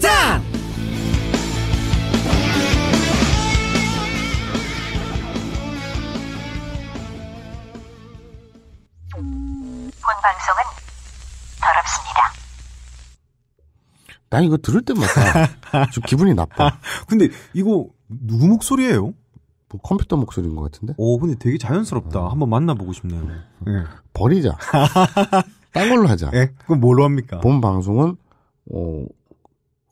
진짜! 본 방송은 더럽습니다. 나 이거 들을 때마다 좀 기분이 나빠. 근데 이거 누구 목소리예요? 뭐 컴퓨터 목소리인 것 같은데? 오, 근데 되게 자연스럽다. 어. 한번 만나보고 싶네요. 네. 버리자. 딴 걸로 하자. 예? 그럼 뭘로 합니까? 본 방송은 어,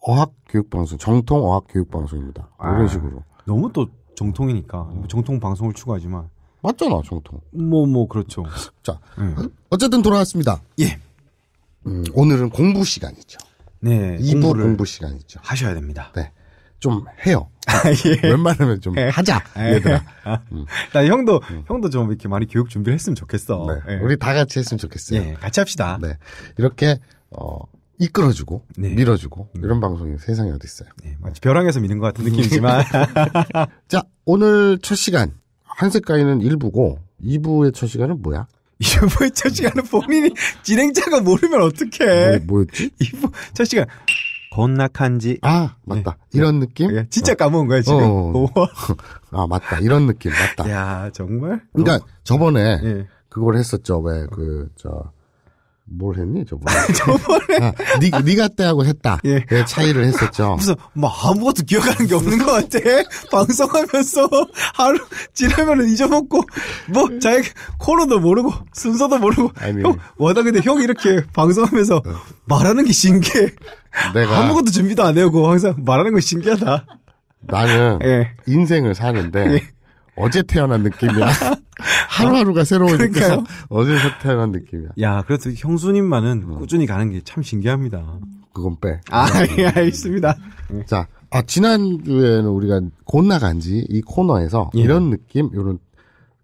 어학 교육 방송, 정통 어학 교육 방송입니다. 뭐 아, 이런 식으로. 너무 또 정통이니까 정통 방송을 추구하지만 맞잖아, 정통. 뭐뭐 뭐 그렇죠. 자, 네. 어쨌든 돌아왔습니다. 예. 음, 오늘은 공부 시간이죠. 네. 이부 공부 시간이죠. 하셔야 됩니다. 네. 좀 해요. 아, 예. 웬만하면 좀 아, 예. 하자 얘들아. 아, 음. 나 형도 음. 형도 좀 이렇게 많이 교육 준비를 했으면 좋겠어. 네. 예. 우리 다 같이 했으면 좋겠어요. 예, 같이 합시다. 네. 이렇게 어 이끌어주고 네. 밀어주고 음. 이런 방송이 세상에 어디 있어요. 네, 마치 벼랑에서 미는 것 같은 음. 느낌이지만 자 오늘 첫 시간 한색가이는 1부고 2부의 첫 시간은 뭐야? 2부의 첫 시간은 본인이 진행자가 모르면 어떡해. 뭐, 였지 2부 첫 시간 건락한지 아 맞다 네. 네. 이런 느낌? 예, 진짜 어. 까먹은 거야 지금. 어. 뭐. 아 맞다 이런 느낌 맞다. 야 정말? 그러니까 저번에 예. 그걸 했었죠 왜그저 뭘 했니 저번에? 저번에 아, 니, 니가 때하고 했다. 예. 예. 차이를 했었죠. 무슨 뭐 아무것도 기억하는 게 없는 것 같아. 방송하면서 하루 지나면은 잊어먹고 뭐 자기 코너도 모르고 순서도 모르고. 아니. 형, 와다 근데 형 이렇게 방송하면서 어. 말하는 게 신기해. 내가 아무것도 준비도 안 해오고 항상 말하는 거 신기하다. 나는 예. 인생을 사는데 예. 어제 태어난 느낌이야. 하루하루가 새로운니까 어제 세탁한 느낌이야. 야, 그래도 형수님만은 어. 꾸준히 가는 게 참 신기합니다. 그건 빼. 아, 예, 알겠습니다. 자, 아, 지난주에는 우리가 곧 나간 지이 코너에서 예. 이런 느낌, 이런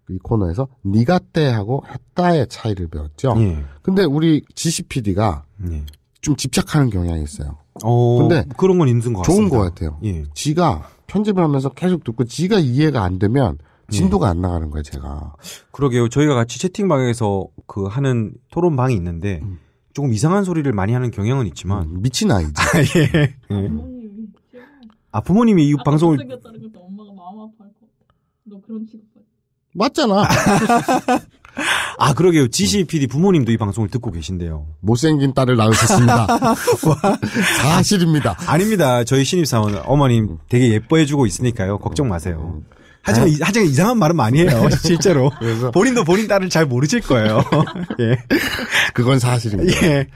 이 코너에서 니가 때하고 했다의 차이를 배웠죠. 예. 근데 우리 GCPD가 예. 좀 집착하는 경향이 있어요. 어, 근데 그런 건 인증 것 같습니다. 좋은 것 같아요. 예. 지가 편집을 하면서 계속 듣고 지가 이해가 안 되면 진도가 안 나가는 거예요, 제가. 그러게요. 저희가 같이 채팅방에서 그 하는 토론방이 있는데 음. 조금 이상한 소리를 많이 하는 경향은 있지만 음, 미친 아이지. 아, 예. 음. 예. 부모님이 아 부모님이 이 방송을 맞잖아. 아 그러게요. g c PD 부모님도 이 방송을 듣고 계신데요. 못생긴 딸을 낳으셨습니다. 사실입니다. 아닙니다. 저희 신입사원 어머님 되게 예뻐해주고 있으니까요. 걱정 마세요. 음. 하지만 아. 하지만 이상한 말은 많이 해요. 실제로. 그래서 본인도 본인 딸을 잘 모르실 거예요. 예. 그건 사실입니다. 예.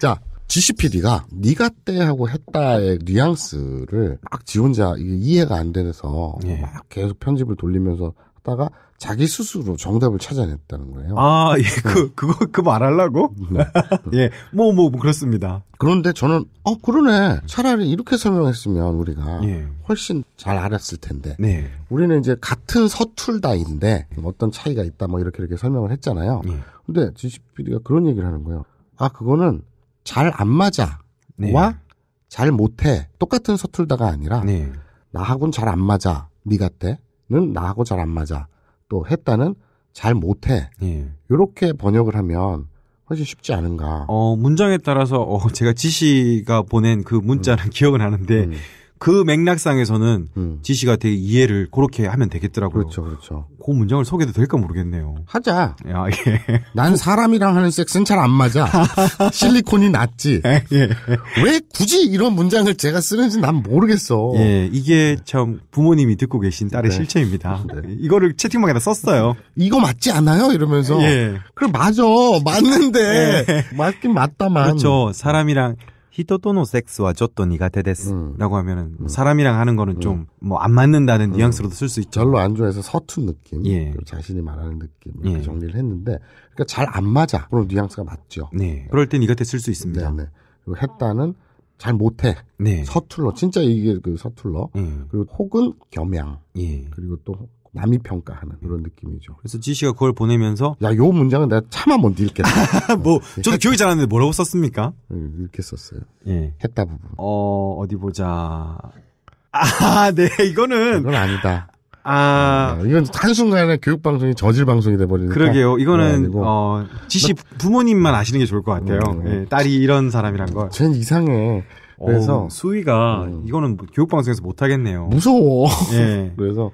자, GCPD가 니가때 하고 했다의 뉘앙스를 막지원자 이해가 안 되면서 예. 막 계속 편집을 돌리면서 찾다가 자기 스스로 정답을 찾아냈다는 거예요. 아, 예, 그, 네. 그거, 그 말하려고? 네. 예, 뭐, 뭐, 뭐, 그렇습니다. 그런데 저는, 어, 그러네. 차라리 이렇게 설명했으면 우리가 예. 훨씬 잘 알았을 텐데. 네. 우리는 이제 같은 서툴다인데 어떤 차이가 있다 뭐 이렇게 이렇게 설명을 했잖아요. 예. 근데 지식 p d 가 그런 얘기를 하는 거예요. 아, 그거는 잘 안 맞아. 네. 와잘 못해. 똑같은 서툴다가 아니라 네. 나하고는 잘 안 맞아. 니 같대. 했다는 나하고 잘 안 맞아. 또 했다는 잘 못해. 예. 요렇게 번역을 하면 훨씬 쉽지 않은가. 어, 문장에 따라서 어, 제가 지씨가 보낸 그 문자는 음. 기억은 하는데 음. 그 맥락상에서는 음. 지 씨가 되게 이해를 그렇게 하면 되겠더라고요. 그렇죠, 그렇죠. 그 문장을 소개도 될까 모르겠네요. 하자. 야, 아, 예. 난 사람이랑 하는 섹스는 잘 안 맞아. 실리콘이 낫지. 예, 예. 왜 굳이 이런 문장을 제가 쓰는지 난 모르겠어. 예, 이게 참 부모님이 듣고 계신 딸의 네. 실체입니다. 네. 이거를 채팅방에다 썼어요. 이거 맞지 않아요? 이러면서. 예. 그럼 맞아. 맞는데. 예. 맞긴 맞다만. 그렇죠. 사람이랑 히토 또노 섹스와 저또 니가테 데스라고 하면은 음. 사람이랑 하는 거는 좀 뭐 안 맞는다는 뉘앙스로도 쓸 수 있죠. 별로 안 좋아해서 서툰 느낌, 예. 자신이 말하는 느낌 예. 정리를 했는데 그러니까 잘 안 맞아 그런 뉘앙스가 맞죠. 네, 그럴 때 니가테 쓸 수 있습니다. 네, 네. 그리고 했다는 잘 못해. 네. 서툴러. 진짜 이게 그 서툴러. 음. 그리고 혹은 겸양. 예. 그리고 또 남이 평가하는 그런 느낌이죠. 그래서 지 씨가 그걸 보내면서 야, 요 문장은 내가 차마 못 읽겠다. 뭐 예. 저도 기억이 잘 안 나는데 뭐라고 썼습니까? 예, 이렇게 썼어요. 예. 했다 부분. 어, 어디 보자. 아, 네. 이거는 그건 아니다. 아, 아 이건 한순간에 교육방송이 저질방송이 돼버리니까 그러게요 이거는 네, 어, 지씨 부모님만 아시는 게 좋을 것 같아요 음, 음. 예, 딸이 이런 사람이란 걸 쟤는 이상해 어, 그래서 어, 수위가 음. 이거는 뭐 교육방송에서 못하겠네요 무서워 예. 그래서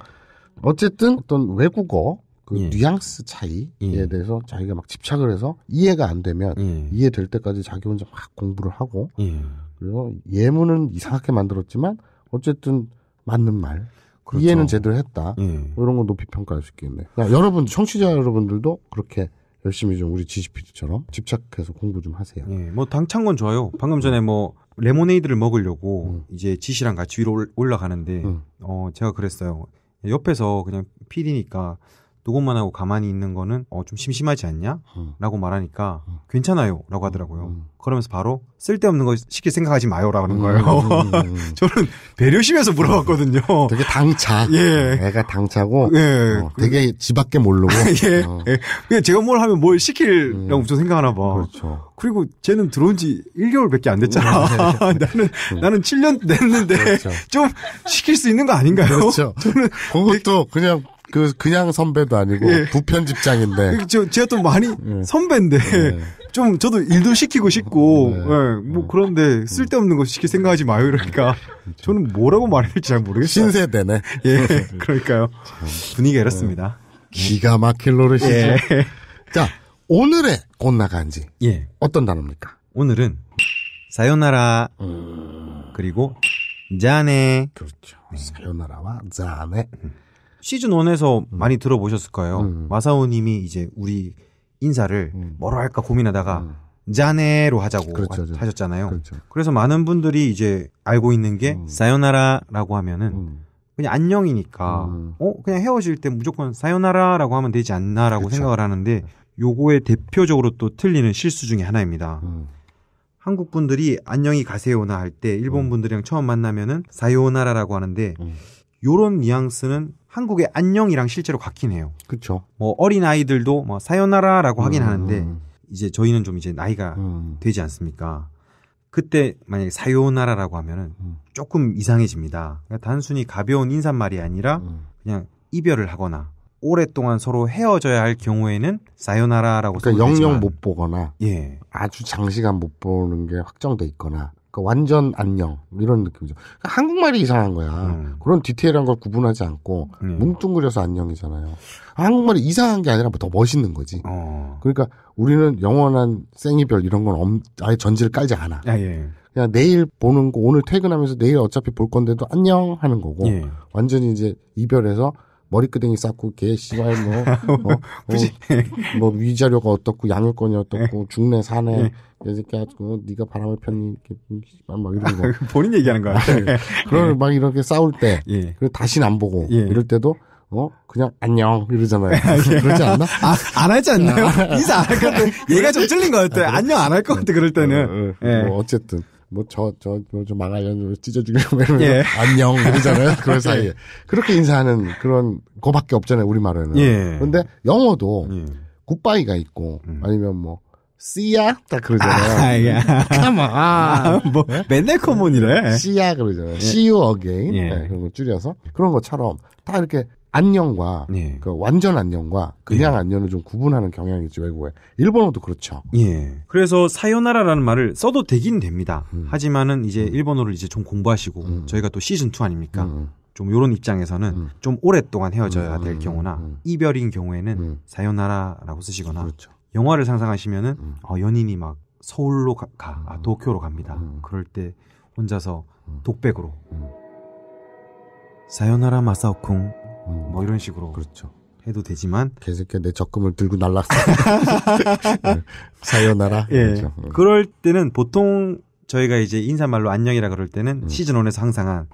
어쨌든 어떤 외국어 그 예. 뉘앙스 차이에 예. 대해서 자기가 막 집착을 해서 이해가 안 되면 예. 이해될 때까지 자기 혼자 막 공부를 하고 예. 그래서 예문은 이상하게 만들었지만 어쨌든 맞는 말 그렇죠. 이해는 제대로 했다 예. 이런 건 높이 평가할 수 있겠네. 그 여러분 청취자 여러분들도 그렇게 열심히 좀 우리 GCPD처럼 집착해서 공부 좀 하세요. 예, 뭐 당찬 건 좋아요. 방금 전에 뭐 레모네이드를 먹으려고 음. 이제 지시랑 같이 위로 올라가는데 음. 어 제가 그랬어요. 옆에서 그냥 PD니까 녹음만 하고 가만히 있는 거는 어, 좀 심심하지 않냐? 어. 라고 말하니까 어. 괜찮아요. 라고 하더라고요. 그러면서 바로 쓸데없는 거 시킬 생각하지 마요. 라는 음, 거예요. 음, 음, 저는 배려심에서 물어봤거든요. 되게 당차. 예. 애가 당차고 예. 어, 그러니까 되게 집 밖에 모르고. 예. 어. 예. 그냥 제가 뭘 하면 뭘 시킬라고 무조건 생각하나 봐. 그렇죠. 그리고 쟤는 들어온 지 1개월밖에 안 됐잖아. 나는 나는 7년 됐는데 그렇죠. 좀 시킬 수 있는 거 아닌가요? 그렇죠. 저는 그것도 그냥 그 그냥 선배도 아니고 예. 부편집장인데. 저 제가 또 많이 예. 선배인데 예. 좀 저도 일도 시키고 싶고 네. 뭐 그런데 쓸데없는 거 시킬 생각하지 마요 이러니까 그렇죠. 저는 뭐라고 말해야 될지 잘 모르겠어요. 신세대네. 예, 그러니까요. 분위기가 이렇습니다. 예. 기가 막힐 노릇이죠. 예. 자 오늘의 꽃나간지 예. 어떤 단어입니까? 오늘은 사요나라 음... 그리고 자네 그렇죠. 사요나라와 자네. 음. 시즌 1에서 음. 많이 들어보셨을 거예요. 음. 마사오 님이 이제 우리 인사를 음. 뭐로 할까 고민하다가 자네로 하자고 그렇죠, 하, 그렇죠. 하셨잖아요. 그렇죠. 그래서 많은 분들이 이제 알고 있는 게 음. 사요나라라고 하면은 음. 그냥 안녕이니까 음. 어 그냥 헤어질 때 무조건 사요나라라고 하면 되지 않나라고 그렇죠. 생각을 하는데 요거에 대표적으로 또 틀리는 실수 중에 하나입니다. 음. 한국 분들이 안녕히 가세요나 할 때 일본 분들이랑 처음 만나면은 사요나라라고 하는데 요런 뉘앙스는 한국의 안녕이랑 실제로 같긴 해요. 그렇죠. 뭐 어린 아이들도 뭐 사요나라라고 음, 하긴 음. 하는데 음. 이제 저희는 좀 이제 나이가 음. 되지 않습니까? 그때 만약에 사요나라라고 하면은 음. 조금 이상해집니다. 그러니까 단순히 가벼운 인사말이 아니라 음. 그냥 이별을 하거나 오랫동안 서로 헤어져야 할 경우에는 사요나라라고 그러니까 영영 못 보거나 예. 아주 장시간 못 보는 게 확정돼 있거나 그러니까 완전 안녕 이런 느낌이죠. 그러니까 한국말이 이상한 거야. 음. 그런 디테일한 걸 구분하지 않고 음. 뭉뚱그려서 안녕이잖아요. 한국말이 이상한 게 아니라 더 멋있는 거지. 어. 그러니까 우리는 영원한 생이별 이런 건 엄, 아예 전지를 깔지 않아. 아, 예. 그냥 내일 보는 거 오늘 퇴근하면서 내일 어차피 볼 건데도 안녕 하는 거고 예. 완전히 이제 이별해서 머리끄댕이 쌓고 개 씨발 뭐, 뭐 어, 어, 뭐 위자료가 어떻고 양육권이 어떻고 네. 죽네 사네 네. 이 새끼야 고 어, 네가 바람을 폈니 막 이런 거 본인 얘기하는 거야. 네. 그런 막 이렇게 싸울 때 예. 그리고 다시는 안 보고 예. 이럴 때도 어 그냥 안녕 이러잖아요. 아, 예. 그렇지 않나? 아, 안 하지 않나요? 인사 아. 안할 건데 얘가 좀 찔린 것 같아. 아, 안녕 안 할 것 같아 그럴 때는. 어, 어, 어. 예. 뭐 어쨌든 뭐저저저 저, 저 뭐 망하려는 찢어 죽이려러면 뭐 예. 안녕 이러잖아요. 그런 사이에 예. 그렇게 인사하는 그런 거밖에 없잖아요. 우리 말에는. 예. 그런데 영어도 예. 굿바이가 있고 음. 아니면 뭐 씨야 딱 그러잖아요. 가만 아, 아, 아, 뭐 네? 맨날 커먼이래. 씨야 그러잖아요. 예. See you again 예. 네, 그런 거 줄여서 그런 것처럼 다 이렇게 안녕과 예. 그 완전 안녕과 그냥 예. 안녕을 좀 구분하는 경향이 있죠 외국에 일본어도 그렇죠. 예. 그래서 사요나라라는 말을 써도 되긴 됩니다. 음. 하지만은 이제 음. 일본어를 이제 좀 공부하시고 음. 저희가 또 시즌 2 아닙니까? 음. 좀 요런 입장에서는 음. 좀 오랫동안 헤어져야 음. 될 경우나 이별인 경우에는 사요나라라고 쓰시거나 그렇죠. 영화를 상상하시면은 어, 연인이 막 서울로 가, 가 아, 도쿄로 갑니다. 그럴 때 혼자서 독백으로 사요나라 마사오쿵 음, 뭐 이런 식으로. 그렇죠. 해도 되지만 개새끼 내 적금을 들고 날랐어. 네. 사연하라. 예. 그렇죠. 음. 그럴 때는 보통 저희가 이제 인사말로 안녕이라 그럴 때는 음. 시즌 1에서 항상 한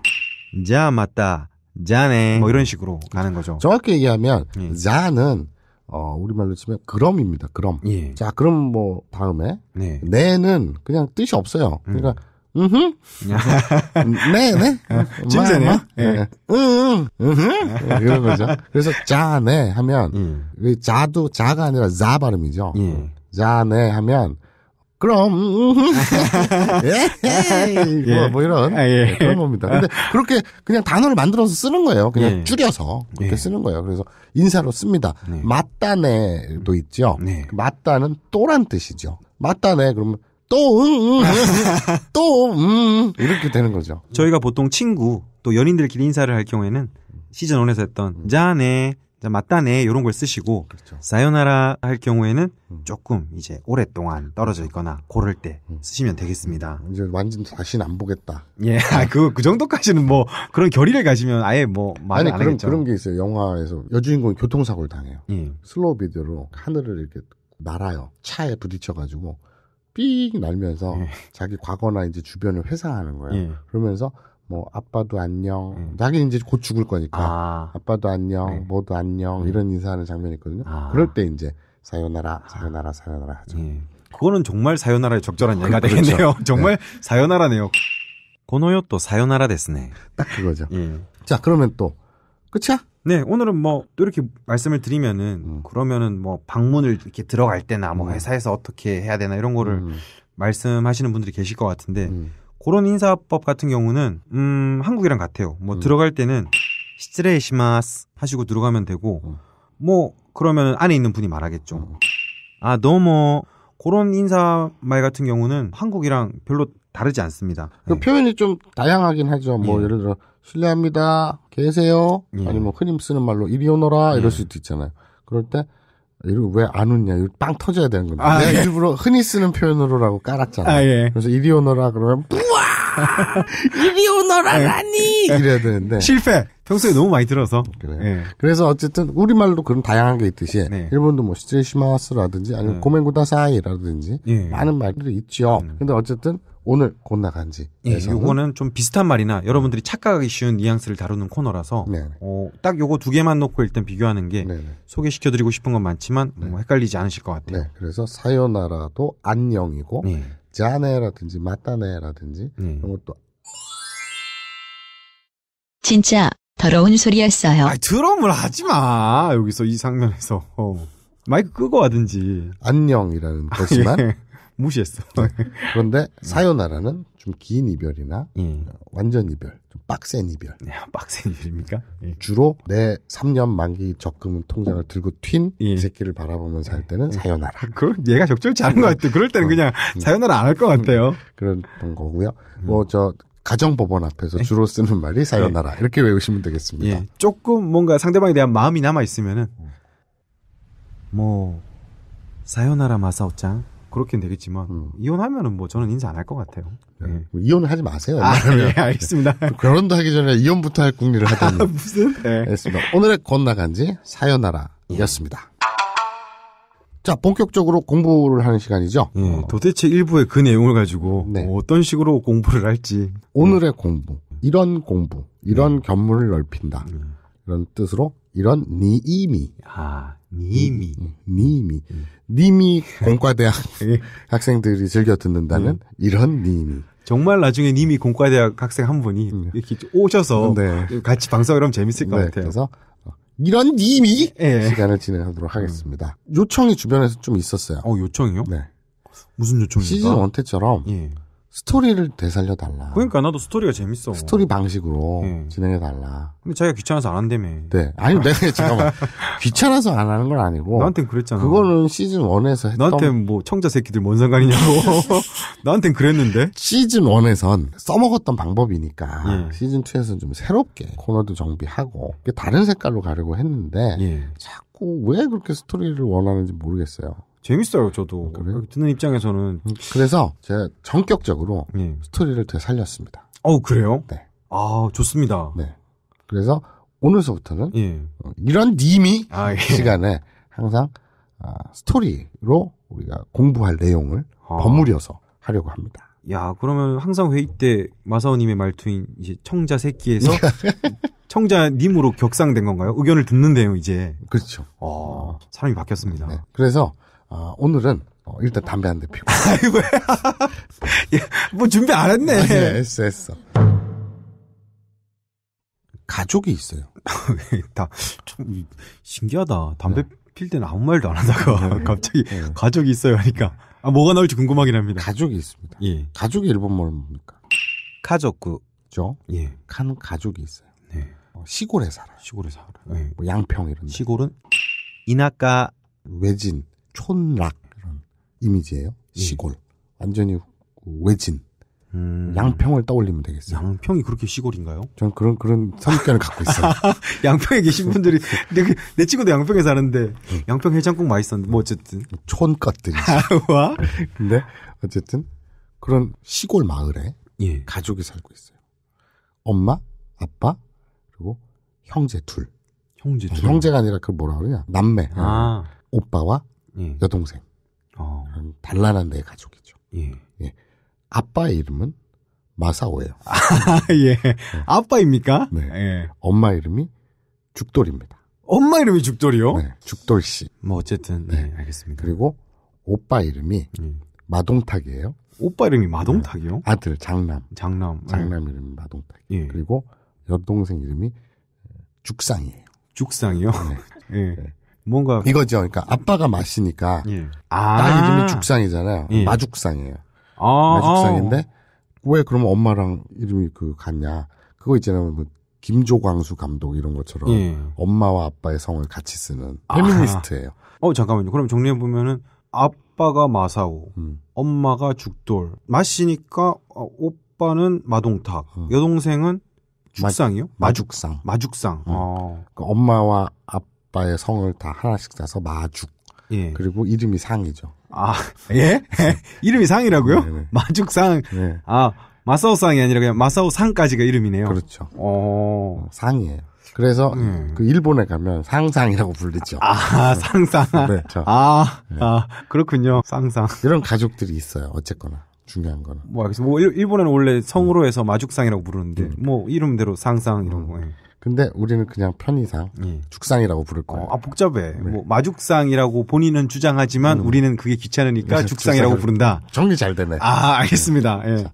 자, 맞다. 자네. 뭐 이런 식으로 그렇죠. 가는 거죠. 정확히 얘기하면 예. 자는 어, 우리말로 치면 그럼입니다. 그럼. 예. 자, 그럼 뭐 다음에 네. 네는 그냥 뜻이 없어요. 음. 그러니까 m h 네, 네. 진짜네요. 응, 응, 응. 이런 거죠. 그래서 자네 하면 음. 그 자도 자가 아니라 자 발음이죠. 음. 예. 자네 하면 그럼 뭐, 예, 뭐, 뭐 이런 아, 예. 네, 그런 겁니다. 근데 그렇게 그냥 단어를 만들어서 쓰는 거예요. 그냥 예. 줄여서 그렇게 예. 쓰는 거예요. 그래서 인사로 씁니다. 네. 맞다네도 있죠. 네. 그 맞다는 또란 뜻이죠. 맞다네 그러면 또, 응, 응, 응, 또, 음, 이렇게 되는 거죠. 저희가 보통 친구, 또 연인들끼리 인사를 할 경우에는 시즌 1에서 했던, 자네, 자, 네, 맞다네, 요런 걸 쓰시고, 그렇죠. 사요나라 할 경우에는 음. 조금 이제 오랫동안 떨어져 있거나 고를 때 음. 쓰시면 되겠습니다. 음. 이제 완전 다시는 안 보겠다. 예, 그, 그 정도까지는 뭐, 그런 결의를 가지면 아예 뭐, 말안 그런, 하겠죠. 그런 게 있어요. 영화에서 여주인공이 교통사고를 당해요. 예. 슬로우 비디오로 하늘을 이렇게 날아요. 차에 부딪혀가지고 삑 날면서 예. 자기 과거나 이제 주변을 회상하는 거예요. 예. 그러면서 뭐 아빠도 안녕. 음. 자기 이제 곧 죽을 거니까 아. 빠도 안녕, 네. 뭐도 안녕 예. 이런 인사하는 장면이 있거든요. 아. 그럴 때 이제 사요나라, 아. 사요나라, 사요나라 하죠. 예. 그거는 정말 사요나라에 적절한 얘기가 그렇죠. 되겠네요. 네. 정말 네. 사요나라네요. 고노요 또 사요나라 됐네. 딱 그거죠. 자 그러면 또 끝이야? 네, 오늘은 뭐또 이렇게 말씀을 드리면은 음. 그러면은 뭐 방문을 이렇게 들어갈 때나 뭐 음. 회사에서 어떻게 해야 되나 이런 거를 음. 말씀하시는 분들이 계실 것 같은데 음. 그런 인사법 같은 경우는 음, 한국이랑 같아요. 뭐 음. 들어갈 때는 시츠레이시마스 하시고 들어가면 되고 음. 뭐 그러면은 안에 있는 분이 말하겠죠. 아, 너무 그런 인사 말 같은 경우는 한국이랑 별로 다르지 않습니다. 그 네. 표현이 좀 다양하긴 하죠. 뭐 예. 를 들어 실례합니다. 계세요. 예. 아니 뭐 흔히 쓰는 말로 이리 오너라 예. 이럴 수도 있잖아요. 그럴 때 이거 왜안 웃냐? 이거 빵 터져야 되는 건데. 아, 내가 예. 일부러 흔히 쓰는 표현으로라고 깔았잖아. 아, 예. 그래서 이리 오너라 그러면 우와 이리 오너라라니 예. 예. 이래야 되는데 실패. 평소에 너무 많이 들어서. 그래 예. 그래서 어쨌든 우리말로 그런 다양한 게 있듯이 네. 일본도 뭐 시제시마스라든지 아니면 음. 고멘고다사이라든지 많은 말들이 있죠. 음. 근데 어쨌든 오늘 곧 나간 지. 예, 요거는 좀 비슷한 말이나 여러분들이 착각하기 쉬운 뉘앙스를 다루는 코너라서 네 어, 딱 요거 두 개만 놓고 일단 비교하는 게네 소개시켜드리고 싶은 건 많지만 네. 뭐 헷갈리지 않으실 것 같아요. 네, 그래서 사요나라도 안녕이고 네. 자네라든지 맞다네라든지 네. 이런 것도 진짜 더러운 소리였어요. 아, 드럼을 하지 마 여기서 이 장면에서 어. 마이크 끄고 하든지 안녕이라는 뜻지만 아, 예. 무시했어. 어, 그런데 사요나라는 좀 긴 이별이나 음. 완전 이별, 좀 빡센 이별. 야, 네, 아, 빡센 이별입니까? 예. 주로 내 3년 만기 적금 통장을 들고 튄이 예. 새끼를 바라보면 살 때는 예. 사요나라. 아, 그런 얘가 적절치 않은 것 어. 같아요. 그럴 때는 어. 그냥 음. 사요나라 안 할 것 같아요. 음. 그런 거고요. 음. 뭐저 가정법원 앞에서 주로 쓰는 말이 사요나라 이렇게 외우시면 되겠습니다. 조금 뭔가 상대방에 대한 마음이 남아 있으면은 뭐 사요나라 마사오짱. 그렇게 되겠지만 음. 이혼하면은 뭐 저는 인사 안 할 것 같아요. 네. 예. 뭐 이혼을 하지 마세요. 아, 예, 알겠습니다. 결혼도 하기 전에 이혼부터 할 궁리를 하더니 아, 무슨? 네. 알겠습니다. 오늘의 건나간지 사연하라였습니다자 본격적으로 공부를 하는 시간이죠. 예, 도대체 일부의 그 내용을 가지고 네. 어떤 식으로 공부를 할지 오늘의 예. 공부 이런 공부 이런 예. 견문을 넓힌다 이런 뜻으로 이런 니이미. 아, 니이미. 음, 음, 니이미. 니미 공과대학 학생들이 즐겨 듣는다면 음. 이런 니이미. 정말 나중에 님이 공과대학 학생 한 분이 음. 이렇게 오셔서 네. 같이 방송을 하면 재밌을 것 네, 같아요. 그래서 어, 이런 님이 네. 예. 시간을 진행하도록 하겠습니다. 음. 요청이 주변에서 좀 있었어요. 어, 요청이요? 네. 무슨 요청이니까 시즌 원 때처럼 예. 스토리를 되살려 달라. 그러니까 나도 스토리가 재밌어. 스토리 방식으로 네. 예. 진행해 달라. 근데 자기가 귀찮아서 안 한다며. 네. 아니 내가 네, 잠깐만 귀찮아서 안 하는 건 아니고. 나한테 그랬잖아. 그거는 시즌 1에서 했던. 나한테 뭐 청자 새끼들 뭔 상관이냐고. 나한텐 그랬는데. 시즌 1에선 써먹었던 방법이니까 예. 시즌 2에서는 좀 새롭게 코너도 정비하고 다른 색깔로 가려고 했는데 예. 자꾸 왜 그렇게 스토리를 원하는지 모르겠어요. 재밌어요, 저도. 어, 그래요? 그 듣는 입장에서는. 그래서 제가 전격적으로 네. 스토리를 되살렸습니다. 어 그래요? 네. 아, 좋습니다. 네. 그래서 오늘서부터는 예. 어, 이런 님이 아, 예. 시간에 항상 아, 스토리로 우리가 공부할 내용을 아. 버무려서 하려고 합니다. 야, 그러면 항상 회의 때 마사오님의 말투인 이제 청자 새끼에서 청자님으로 격상된 건가요? 의견을 듣는데요, 이제. 그렇죠. 아, 사람이 바뀌었습니다. 네. 그래서 아, 오늘은 어, 일단 담배 한 대 피고. 아이고, 예, 뭐 준비 안 했네. 아, 예, 했어, 했어. 가족이 있어요. 다, 참, 신기하다. 담배 네. 필 때는 아무 말도 안 하다가 네. 갑자기 네. 가족이 있어요 하니까. 아, 뭐가 나올지 궁금하긴 합니다. 가족이 있습니다. 예. 가족이 일본말로 뭡니까? 가족구죠. 예. 칸 가족이 있어요. 네. 어, 시골에 살아요. 시골에 살아요. 네. 뭐 양평 이런 데. 시골은? 이나까 외진. 촌락 이런 이미지예요. 예. 시골 완전히 그 외진. 음... 양평을 떠올리면 되겠어요. 양평이 그렇게 시골인가요? 저는 그런 그런 선입견을 갖고 있어요. 양평에 계신 분들이 내, 그 내 친구도 양평에 사는데 응. 네. 양평 해장국 맛있었는데 뭐 어쨌든 촌것들이 와. 근데 어쨌든 그런 시골 마을에 예. 가족이 살고 있어요. 엄마, 아빠 그리고 형제 둘. 형제 아, 둘. 아, 형제가 아니라 그 뭐라 그러냐 남매. 아. 어. 오빠와 예. 여동생. 어. 단란한 내 가족이죠. 예. 예. 아빠의 이름은 마사오예요. 아, 예. 네. 아빠입니까? 네. 예. 엄마 이름이 죽돌입니다. 엄마 이름이 죽돌이요? 네. 죽돌 씨. 뭐 어쨌든 네. 네. 알겠습니다. 그리고 오빠 이름이 음. 마동탁이에요. 오빠 이름이 마동탁이요? 네. 아들 장남. 장남. 예. 장남 네. 이름이 마동탁. 예. 그리고 여동생 이름이 죽상이에요. 죽상이요? 네. 예. 네. 뭔가 이거죠. 그러니까 아빠가 마시니까 예. 아~ 딸 이름이 죽상이잖아요. 예. 마죽상이에요. 아~ 마죽상인데 아~ 왜 그러면 엄마랑 이름이 그 같냐? 그거 있잖아요. 뭐 김조광수 감독 이런 것처럼 예. 엄마와 아빠의 성을 같이 쓰는 아. 페미니스트예요. 어 잠깐만요. 그럼 정리해 보면은 아빠가 마사오, 음. 엄마가 죽돌, 마시니까 어, 오빠는 마동탁, 음. 여동생은 죽상이요? 마, 마죽상. 마죽상. 음. 아. 그 엄마와 아빠 아빠의 성을 다 하나씩 따서 마죽. 예. 그리고 이름이 상이죠. 아, 예? 이름이 상이라고요? 네네. 마죽상. 네. 아, 마사오상이 아니라 그냥 마사오상까지가 이름이네요. 그렇죠. 어. 상이에요. 그래서 음. 그 일본에 가면 상상이라고 부르죠. 아, 상상. 네, 저. 아, 네. 아, 그렇군요. 상상. 이런 가족들이 있어요. 어쨌거나. 중요한 거는. 뭐, 알겠습니다. 뭐, 일본에는 원래 성으로 해서 마죽상이라고 부르는데, 음. 뭐, 이름대로 상상 이런 음. 거예요. 근데 우리는 그냥 편의상 예. 죽상이라고 부를 거예요. 어, 아 복잡해. 네. 뭐 마죽상이라고 본인은 주장하지만 음. 우리는 그게 귀찮으니까 네, 죽상이라고 부른다. 정리 잘 되네. 아 알겠습니다. 네. 예. 자,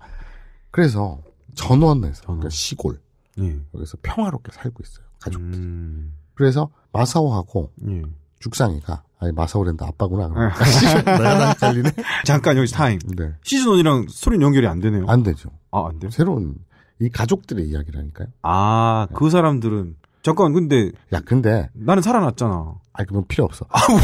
그래서 전원에서 그러니까 시골 예. 여기서 평화롭게 살고 있어요 가족들이. 음. 그래서 마사오하고 예. 죽상이가 아니 마사오랜다 아빠구나. 아. 내가 잘리네. 잠깐 여기 타임. 네. 시즌 원이랑 소리 연결이 안 되네요. 안 되죠. 아안 돼요? 새로운 이 가족들의 이야기라니까요. 아, 그 사람들은 잠깐 근데 야 근데 나는 살아났잖아. 아니 그건 필요 없어. 아 뭐?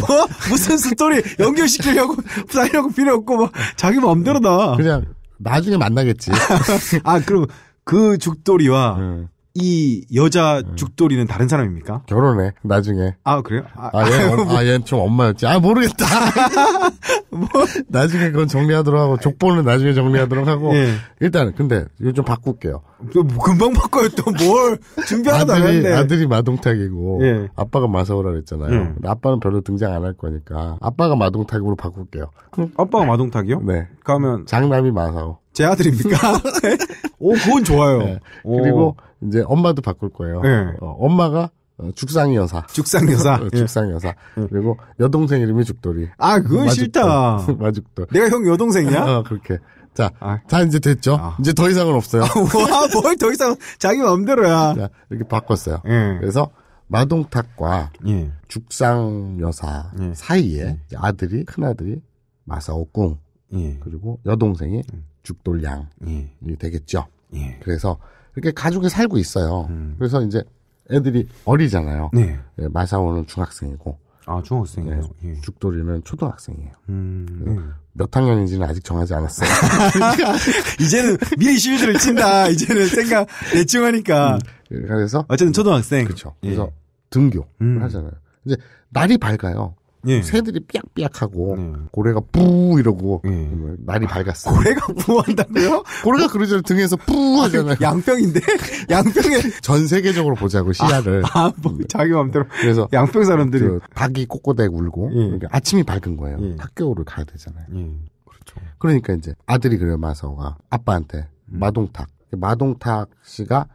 뭐? 무슨 스토리 연결시키려고 다이려고 필요 없고 막 뭐 자기 마음대로다. 그냥 나중에 만나겠지. 아 그럼 그 죽돌이와 음. 이 여자 음. 죽돌이는 다른 사람입니까? 결혼해 나중에. 아 그래요? 아, 아, 얘, 아, 아는 엄마였지. 아 모르겠다. 뭐 나중에 그건 정리하도록 하고 족보는 나중에 정리하도록 하고 예. 일단 근데 이거 좀 바꿀게요. 뭐 금방 바꿔요 또뭘 준비하다 아들이 했네. 아들이 마동탁이고 예. 아빠가 마사오라 그랬잖아요. 음. 아빠는 별로 등장 안 할 거니까 아빠가 마동탁으로 바꿀게요. 그럼 아빠가 마동탁이요? 네. 그러면 장남이 마사오. 제 아들입니까? 네. 오 그건 좋아요. 네. 그리고 이제 엄마도 바꿀 거예요. 네. 어, 엄마가 어, 죽상 여사. 죽상 여사. 어, 예. 죽상 여사. 그리고 여동생 이름이 죽돌이. 아, 그건 싫다. 마죽돌. 내가 형 여동생이야? 어, 그렇게. 자, 아. 다 이제 됐죠. 아. 이제 더 이상은 없어요. 와, 뭘 더 이상 자기 마음대로야. 자, 이렇게 바꿨어요. 예. 그래서 마동탁과 예. 죽상 여사 예. 사이에 아들이 큰 아들이 마사오꿍 그리고 여동생이 음. 죽돌양이 되겠죠. 그래서 그렇게 가족이 살고 있어요. 음. 그래서 이제 애들이 어리잖아요. 네. 예, 마사오는 중학생이고. 아, 중학생이요 예, 예. 죽돌이는 초등학생이에요. 음, 네. 몇 학년인지는 아직 정하지 않았어요. 이제는 미리 시비를 친다. 이제는 생각 대충 하니까. 음, 예, 그래서 어쨌든 초등학생. 그렇죠. 그래서 등교를 음. 하잖아요. 이제 날이 밝아요. 예. 새들이 삐약삐약하고 예. 고래가 뿌 이러고 예. 날이 밝았어요. 고래가 뿌 한다고요? 고래가 그러잖아요. 등에서 뿌 하잖아요. 양평인데 양평에 전 세계적으로 보자고 시야를. 아, 아 뭐, 음. 자기 마음대로. 그래서 양평 사람들이 그, 닭이 꼬꼬댁 울고 예. 그러니까 아침이 밝은 거예요. 예. 학교를 가야 되잖아요. 예. 그렇죠. 그러니까 이제 아들이 그래요 마서가 아빠한테 음. 마동탁 마동탁 씨가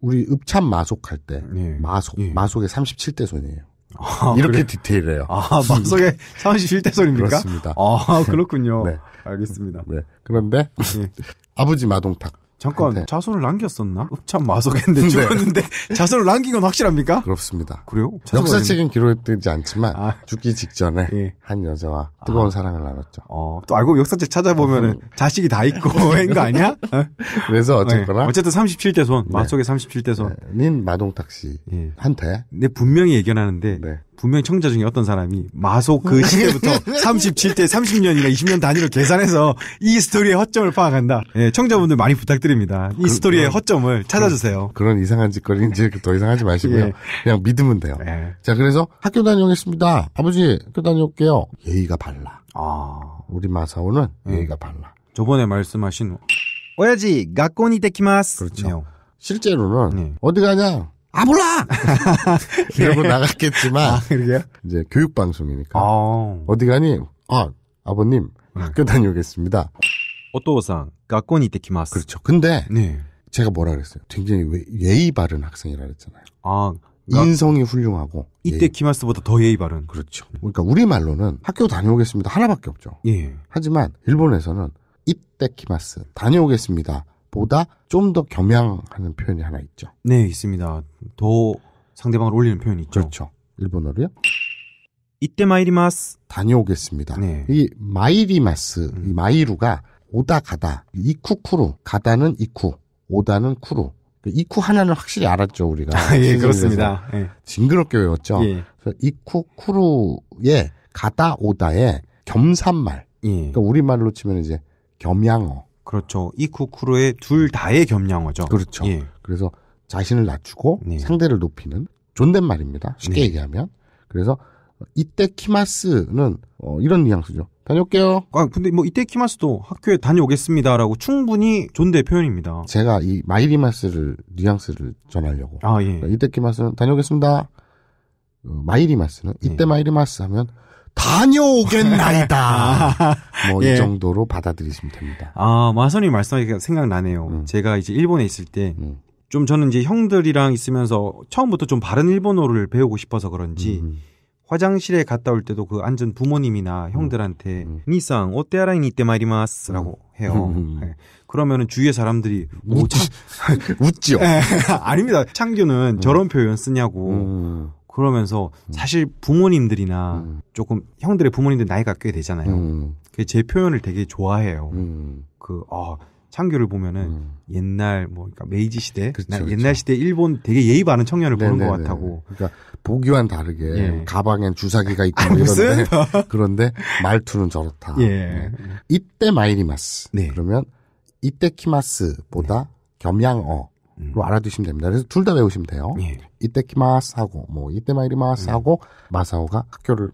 우리 읍참 마속할 때 마속 마속의 37대 손이에요. 아, 이렇게 그래 디테일해요. 아, 방송에 31대 소리입니까? 그렇습니다. 아, 그렇군요. 네. 알겠습니다. 네. 그런데 예. 아버지 마동탁 잠깐 한테. 네. 자손을 남겼었나? 읍참 어, 마석했는데 네. 죽었는데 자손을 남긴 건 확실합니까? 그렇습니다. 그래요? 역사책은 기록되지 않지만 아. 죽기 직전에 예. 한 여자와 뜨거운 아. 사랑을 나눴죠. 어, 또 알고 역사책 찾아보면 은 음. 자식이 다 있고 한 거 아니야? 어? 그래서 네. 어쨌거나 네. 어쨌든 37대손 네. 마석의 37대손인 네. 마동탁 씨한테 예. 네. 분명히 예견하는데 분명히 청자 중에 어떤 사람이 마소 그 시대부터 37대 30년이나 20년 단위로 계산해서 이 스토리의 허점을 파악한다. 예, 청자분들 많이 부탁드립니다. 이 그, 스토리의 그런, 허점을 찾아주세요. 그런, 그런 이상한 짓거리 이제 더 이상 하지 마시고요. 예. 그냥 믿으면 돼요. 예. 자, 그래서 학교 다녀오겠습니다. 아버지, 학교 다녀올게요. 예의가 발라. 아. 우리 마사오는 음. 예의가 발라. 저번에 말씀하신 오야지, 학교에 데키마스. 그렇죠. 네. 실제로는 네. 어디 가냐? 아 몰라 이러고 네. 나갔겠지만 아, 이제 교육 방송이니까 아. 어디 가니 아 아버님 네. 학교 다녀오겠습니다. 오토상 학교에 이때키마 그렇죠. 근데 네. 제가 뭐라 그랬어요? 굉장히 예의 바른 학생이라 그랬잖아요. 아 인성이 훌륭하고 이때 키마스보다 더 예의 바른 그렇죠. 그러니까 우리 말로는 학교 다녀오겠습니다 하나밖에 없죠. 예. 하지만 일본에서는 이때 키마스 다녀오겠습니다 보다 좀 더 겸양하는 표현이 하나 있죠. 네, 있습니다. 더 상대방을 올리는 표현이 있죠. 그렇죠. 일본어로요? 이때 마이리마스. 다녀오겠습니다. 네. 이 마이리마스, 음. 이 마이루가 오다 가다, 이쿠쿠루, 가다는 이쿠, 오다는 쿠루. 그 이쿠 하나는 확실히 알았죠 우리가. 아, 예, 그렇습니다. 예. 징그럽게 외웠죠. 예. 그래서 이쿠 쿠루의 가다 오다의 겸산말. 예. 그러니까 우리 말로 치면 이제 겸양어. 그렇죠. 이쿠쿠로의 둘 다의 겸양어죠. 그렇죠. 예. 그래서 자신을 낮추고 네. 상대를 높이는 존댓말입니다. 쉽게 네. 얘기하면. 그래서 이때 키마스는 어, 이런 뉘앙스죠. 다녀올게요. 아 근데 뭐 이때 키마스도 학교에 다녀오겠습니다라고 충분히 존대 표현입니다. 제가 이 마이리마스를 뉘앙스를 전하려고. 아 예. 그러니까 이때 키마스는 다녀오겠습니다. 어, 마이리마스는 네. 이때 네. 마이리마스 하면 다녀오겠나이다. 아, 뭐이 예. 정도로 받아들이시면 됩니다. 아 마선님 말씀하니까 생각나네요. 음. 제가 이제 일본에 있을 때. 음. 좀 저는 이제 형들이랑 있으면서 처음부터 좀 바른 일본어를 배우고 싶어서 그런지 음. 음. 화장실에 갔다 올 때도 그 앉은 부모님이나 음. 형들한테 음. 음. 니상 오떼아라인 이때 말이마스라고 해요. 네. 그러면은 주위의 사람들이 웃지, 웃지 네. 아닙니다. 창규는 음. 저런 표현 쓰냐고. 그러면서 음. 사실 부모님들이나 음. 조금 형들의 부모님들 나이가 꽤 되잖아요. 음. 그제 표현을 되게 좋아해요. 음. 그, 어, 창규를 보면은 음. 옛날 뭐 그러니까 메이지 시대, 그쵸, 그렇죠, 옛날 그렇죠. 시대 일본 되게 예의 바른 청년을 네네네. 보는 것 같다고. 그러니까 보기와는 다르게 예. 가방엔 주사기가 있고 아, 뭐 이런데 그런데 말투는 저렇다. 예. 네. 이때 마이리마스. 네. 그러면 이때 키마스보다 네. 겸양어. 음. 로 알아두시면 됩니다. 그래서 둘다 외우시면 돼요. 예. 이때 키마스 하고 뭐 이때 마이리마스 음. 하고 마사오가 학교를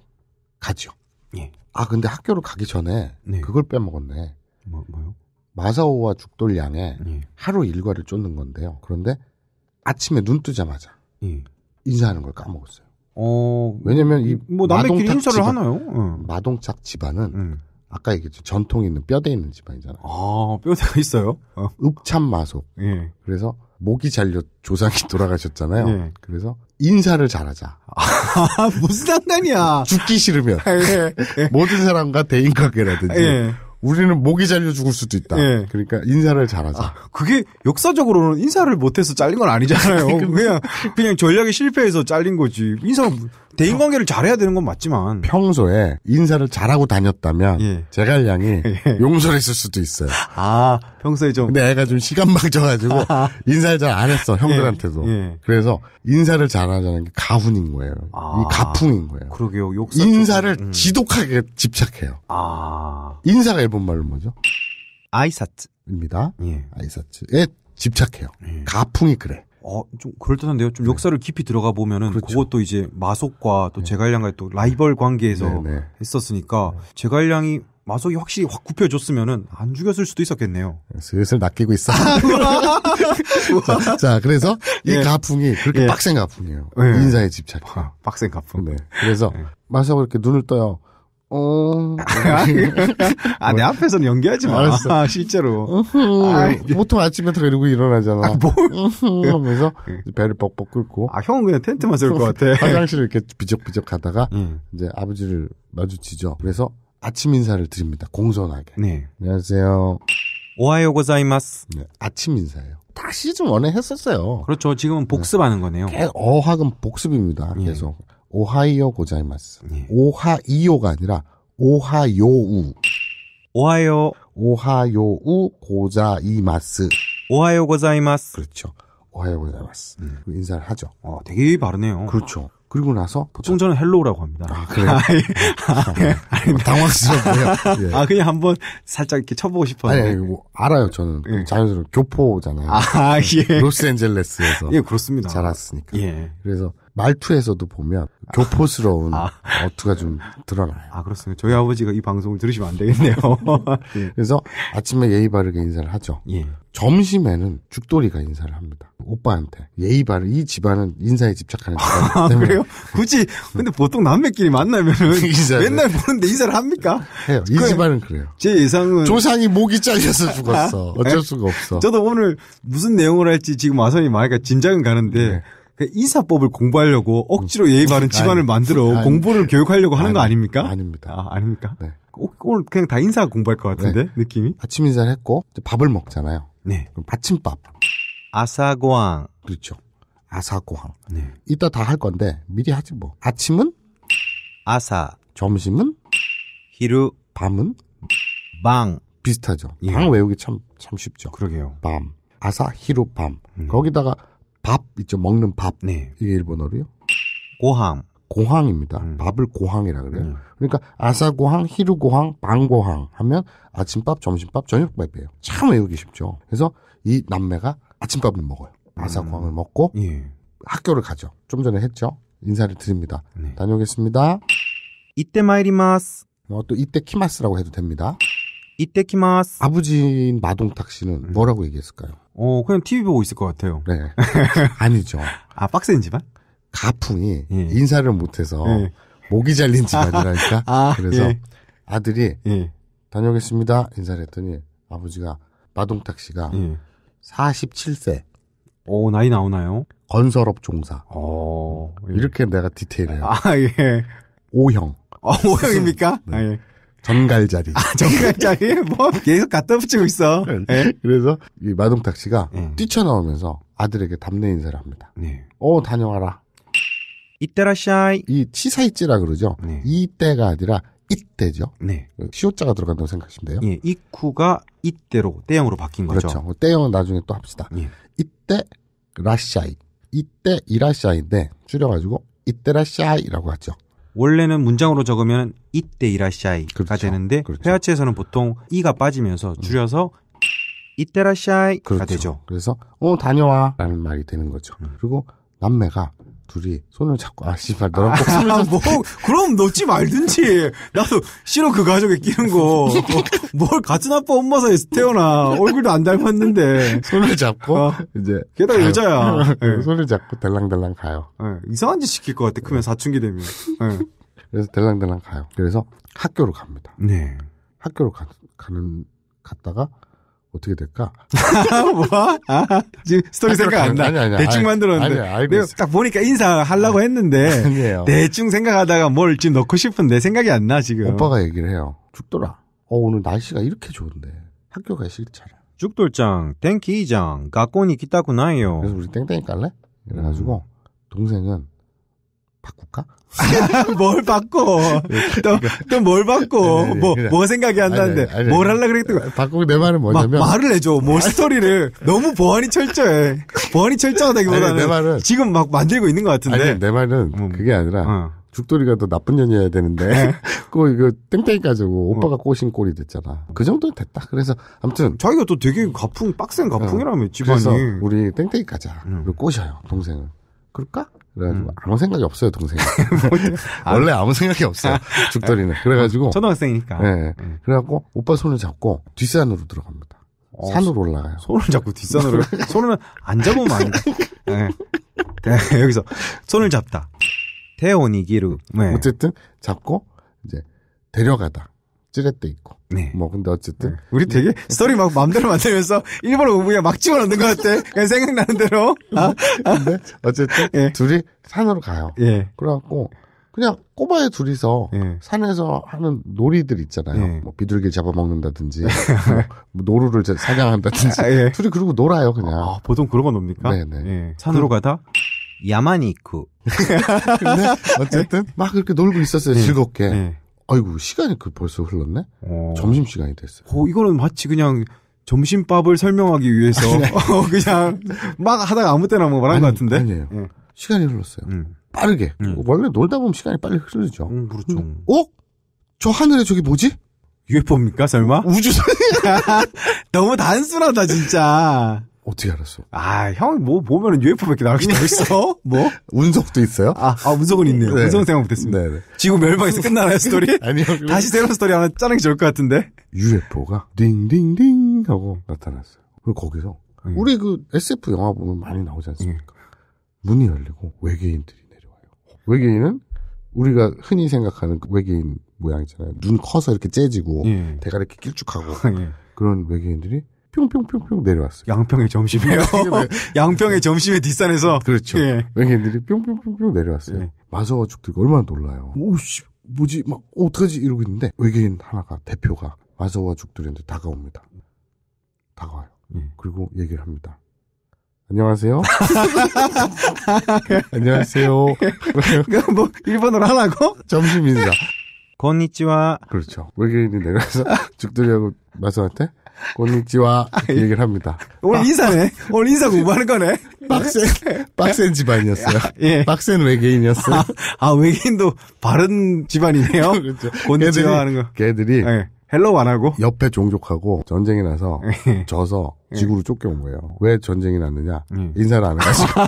가죠. 예. 아 근데 학교를 가기 전에 네. 그걸 빼먹었네. 뭐, 뭐요? 마사오와 죽돌 양의 예. 하루 일과를 쫓는 건데요. 그런데 아침에 눈 뜨자마자 예. 인사하는 걸 까먹었어요. 어... 왜냐면 이뭐 남들끼리 인사를 하나요? 응. 예. 마동착 집안은 응. 예. 아까 얘기했죠. 전통 있는 뼈대 있는 집안이잖아요. 아, 뼈대가 있어요? 어. 읍참 마속. 예. 그래서 목이 잘려 조상이 돌아가셨잖아요. 네. 그래서 인사를 잘하자. 아, 무슨 상관이야. 죽기 싫으면 예. 예. 모든 사람과 대인 관계라든지 예. 우리는 목이 잘려 죽을 수도 있다. 예. 그러니까 인사를 잘하자. 아, 그게 역사적으로는 인사를 못해서 잘린 건 아니잖아요. 그냥 그냥 전략이 실패해서 잘린 거지. 인사 뭐 대인 관계를 잘해야 되는 건 맞지만 평소에 인사를 잘하고 다녔다면 예. 제갈 양이 예. 용서를 했을 수도 있어요. 아 평소에 좀 근데 애가 좀 시간 망쳐가지고 아. 인사를 잘 안 했어 형들한테도. 예. 예. 그래서 인사를 잘하자는 게 가훈인 거예요. 아. 이 가풍인 거예요. 그러게요. 욕 인사를 음. 지독하게 집착해요. 아 인사가 일본 말로 뭐죠? 아이사츠입니다. 아이사츠에 집착해요. 예. 가풍이 그래. 어, 좀 그럴듯한데요. 좀 네. 역사를 깊이 들어가 보면은 그렇죠. 그것도 이제 마속과 또제갈량과또 네. 라이벌 관계에서 네, 했었으니까 제갈량이 마속이 확실히 확 굽혀줬으면은 안 죽였을 수도 있었겠네요. 슬슬 낚이고 있어. 자, 자, 그래서 이 예. 가풍이 그렇게 예. 빡센 가풍이에요. 예. 인사에 집착. 빡센 가풍. 네. 그래서 예. 마석을 이렇게 눈을 떠요. 어. 아, 내 앞에서는 연기하지 마. 알았어. 아, 실제로. 아, 보통 아침에 다 이러고 일어나잖아. 아, 뭘. 뭐. 하면서 배를 뻑뻑 끓고 아, 형은 그냥 텐트만 쓸것 같아. 화장실을 이렇게 비적비적 가다가, 음. 이제 아버지를 마주치죠. 그래서 아침 인사를 드립니다. 공손하게. 네. 안녕하세요. 오하이오 고자이마스. 네, 아침 인사예요. 다 시즌 원에 했었어요. 그렇죠. 지금은 복습하는 거네요. 어학은 복습입니다. 예. 계속. 예. 오하이오 고자이마스. 예. 네. 오하이오가 아니라 오하요우. 오하요. 오하요우 고자이마스. 오하요 고자이마스. 그렇죠. 오하요 고자이마스. 음. 그 인사를 하죠. 어, 되게 바르네요. 그렇죠. 그리고 나서 보통 저는 헬로우라고 합니다. 아, 그래요? 아니, 예. 아, 아, 예. 뭐 당황스럽네요. 예. 아, 그냥 한번 살짝 이렇게 쳐보고 싶어요. 아니, 아니, 뭐, 알아요, 저는. 예. 자연스러운 교포잖아요. 아, 예. 로스앤젤레스에서. 예, 그렇습니다. 자랐으니까. 예. 그래서 말투에서도 보면 교포스러운 아. 어투가 좀 드러나요. 아 그렇습니다. 저희 아버지가 이 방송을 들으시면 안 되겠네요. 예. 그래서 아침에 예의 바르게 인사를 하죠. 예. 점심에는 죽돌이가 인사를 합니다. 오빠한테 예의 바르이 집안은 인사에 집착하는 아, 집안이기 아, 그래요? 굳이 근데 보통 남매끼리 만나면은 맨날 보는데 인사를 합니까? 해요. 이 집안은 그래요. 제 예상은 조상이 목이 잘려서 죽었어. 네? 어쩔 수가 없어. 저도 오늘 무슨 내용을 할지 지금 와서니 말까 진작은 가는데 네. 인사법을 그 공부하려고 억지로 음. 예의 바른 집안을 만들어 아니, 공부를 아니, 교육하려고 하는 거 아닙니까? 아닙니다. 아, 아닙니까? 네. 오늘 그냥 다 인사 공부할 것 같은데 네. 느낌이? 아침 인사를 했고 밥을 먹잖아요. 네. 그럼 아침밥. 아사고항. 그렇죠. 아사고항. 네. 이따 다 할 건데 미리 하지 뭐. 아침은 아사. 점심은 히루. 밤은 방. 비슷하죠. 예. 방 외우기 참 참 쉽죠. 그러게요. 밤. 아사 히루 밤. 음. 거기다가 밥 있죠 먹는 밥 네. 이게 일본어로요. 고항 고항입니다. 음. 밥을 고항이라 그래요. 음. 그러니까 아사고항, 히루고항, 방고항 하면 아침밥, 점심밥, 저녁밥이에요. 참 외우기 쉽죠. 그래서 이 남매가 아침밥을 먹어요. 음. 아사고항을 먹고 예. 학교를 가죠. 좀 전에 했죠. 인사를 드립니다. 네. 다녀오겠습니다. 이때 마이리마스. 어, 또 이때 키마스라고 해도 됩니다. 이때 키마스. 아버지인 마동탁 씨는 음. 뭐라고 얘기했을까요? 어, 그냥 TV 보고 있을 것 같아요. 네. 아니죠. 아, 빡센 집안? 가풍이 예. 인사를 못해서 예. 목이 잘린 집안이라니까. 아, 그래서 예. 아들이 예. 다녀오겠습니다. 인사를 했더니 아버지가 마동탁 씨가 47세. 예. 오, 어, 나이 나오나요? 건설업 종사. 오, 어, 예. 이렇게 내가 디테일해요. 아, 예. 오형 어, O형입니까? 네. 아, 예. 전갈자리. 아, 전갈자리? 뭐, 계속 갖다 붙이고 있어. 네. 예? 그래서, 이 마동탁 씨가 음. 뛰쳐나오면서 아들에게 담내 인사를 합니다. 네. 어, 다녀와라. 이때라샤이. 이 치사이찌라 그러죠? 네. 이때가 아니라 이때죠. 네. 그 시옷자가 들어간다고 생각하시면 돼요. 예, 이쿠가 이때로, 때형으로 바뀐 거죠. 그렇죠. 때형은 그 나중에 또 합시다. 예. 이때, 라샤이. 이때, 이라샤인데 줄여가지고, 이때라샤이라고 하죠. 원래는 문장으로 적으면 이때 이라시아이가 그렇죠. 되는데 그렇죠. 회화체에서는 보통 이가 빠지면서 음. 줄여서 이때라시아이가 그렇죠. 되죠. 그래서 어 다녀와라는 말이 되는 거죠. 음. 그리고 남매가 둘이 손을 잡고 아 씨발 너랑 꼭 손을 아, 잡고 뭐, 그럼 넣지 말든지 나도 싫어 그 가족에 끼는 거 뭘 같은 아빠 엄마 사이에서 태어나 얼굴도 안 닮았는데 손을 잡고 어. 이제 게다가 가요. 여자야 네. 손을 잡고 덜랑덜랑 가요 네. 이상한 짓 시킬 것 같아 크면 사춘기 되면 네. 그래서 덜랑덜랑 가요 그래서 학교로 갑니다 네 학교로 가, 가는 갔다가 어떻게 될까? 뭐? 아, 지금 스토리 아, 생각 안 나. 아니, 아니, 대충 아니, 만들었는데. 아니, 알고 있어. 딱 보니까 인사하려고 아, 했는데. 아니에요. 대충 생각하다가 뭘 지금 넣고 싶은데 생각이 안 나, 지금. 오빠가 얘기를 해요. 죽더라. 어, 오늘 날씨가 이렇게 좋은데. 학교 가기 싫잖아. 죽돌장, 땡키이장, 가꼬니 기타쿠나요. 그래서 우리 땡땡이 깔래? 그래가지고 음. 동생은 바꿀까? 뭘 바꿔? 또 뭘 바꿔? 네, 네, 네, 뭐, 그뭐 생각이 안 나는데 아니, 아니, 뭘 하려 그랬더니 바꾸고 내 말은 뭐냐면 말을 해줘. 뭐 스토리를 너무 보안이 철저해. 보안이 철저하다기보다는 아니, 내 말은 지금 막 만들고 있는 것 같은데. 아니, 내 말은 음. 그게 아니라 어. 죽돌이가 더 나쁜 년이어야 되는데 꼭 그 이거 땡땡이 가지고 어. 오빠가 꼬신 꼴이 됐잖아. 그 정도는 됐다. 그래서 아무튼 자기가 또 되게 가풍 빡센 가풍이라며 어. 집안이. 그래서 우리 땡땡이 가자. 응. 음. 그리고 꼬셔요 동생을. 그럴까? 그래가지고 음. 아무 생각이 없어요 동생이 뭐, 원래 아무 생각이 없어요 아. 죽돌이는 그래가지고 아, 초등학생이니까 네. 음. 그래갖고 오빠 손을 잡고 뒷산으로 들어갑니다 어, 산으로 올라가요 손을 잡고 뒷산으로 손을 안 잡으면 안 돼. 예. 네. 여기서 손을 잡다 태원이기루 네. 어쨌든 잡고 이제 데려가다 찌렛대 있고. 네. 뭐 근데 어쨌든 네. 우리 되게 네. 스토리 막 마음대로 만들면서 일본어 우부야 막 집어넣는 것 같아. 그냥 생각나는 대로. 아, 아? 근데 어쨌든 예. 둘이 산으로 가요. 예. 그래갖고 그냥 꼬마의 둘이서 예. 산에서 하는 놀이들 있잖아요. 예. 뭐 비둘기 잡아먹는다든지 뭐 노루를 사냥한다든지 아, 예. 둘이 그러고 놀아요 그냥. 아, 보통 그런건 놉니까? 네네. 네. 예. 산으로 그 가다 야마니쿠. 근데 어쨌든 막 그렇게 놀고 있었어요 즐겁게. 아이고 시간이 그 벌써 흘렀네. 어. 점심 시간이 됐어요. 어, 이거는 마치 그냥 점심밥을 설명하기 위해서 네. 어, 그냥 막 하다가 아무 때나 뭐 말한 아것 같은데. 아니에요. 예. 시간이 흘렀어요. 음. 빠르게. 음. 뭐 원래 놀다 보면 시간이 빨리 흐르죠. 음, 그렇죠. 어? 저 하늘에 저기 뭐지? UFO입니까 설마? 우주선. 너무 단순하다 진짜. 어떻게 알았어? 아, 형, 뭐, 보면은 UFO밖에 나올 게 있어? 뭐? 운석도 있어요? 아, 아 운석은 있네요. 네. 운석은 생각 못했습니다. 네네. 지구 멸망에서 끝나나요, 스토리? 아니요. 다시 새로운 스토리 하나 짜는 게 좋을 것 같은데? UFO가 딩딩딩 하고 나타났어요. 그리고 거기서, 음. 우리 그 SF 영화 보면 많이 나오지 않습니까? 음. 문이 열리고 외계인들이 내려와요. 외계인은 우리가 흔히 생각하는 그 외계인 모양 있잖아요. 눈 커서 이렇게 째지고, 예. 대가 리 이렇게 길쭉하고, 예. 그런 외계인들이 뿅뿅뿅뿅 내려왔어요. 양평의 점심에요. 이 양평의 점심에 뒷산에서. 그렇죠. 예. 외계인들이 뿅뿅뿅뿅 내려왔어요. 예. 네. 마사와 죽들이 얼마나 놀라요. 오씨, 뭐지, 막, 어떡하지? 이러고 있는데, 외계인 하나가, 대표가 마사와 죽들한테 다가옵니다. 다가와요. 예. 그리고 얘기를 합니다. 안녕하세요. 안녕하세요. 그러 네. 뭐, 일본어로 하라고? 점심입니다. 건니치와. 그렇죠. 외계인이 내려와서 죽들이하고 마서한테 곤니치와 얘기를 합니다. 오늘 인사네. 오늘 인사 공부하는 거네. 빡센 빡센 집안이었어요. 아, 예. 빡센 외계인이었어요. 아, 아, 외계인도 바른 집안이네요. 그렇죠. 곤니치와 하는 거. 걔들이 예. 헬로 안 하고 옆에 종족하고 전쟁이 나서 예. 져서 예. 지구로 쫓겨온 거예요. 왜 전쟁이 났느냐? 예. 인사를 안 해가지고.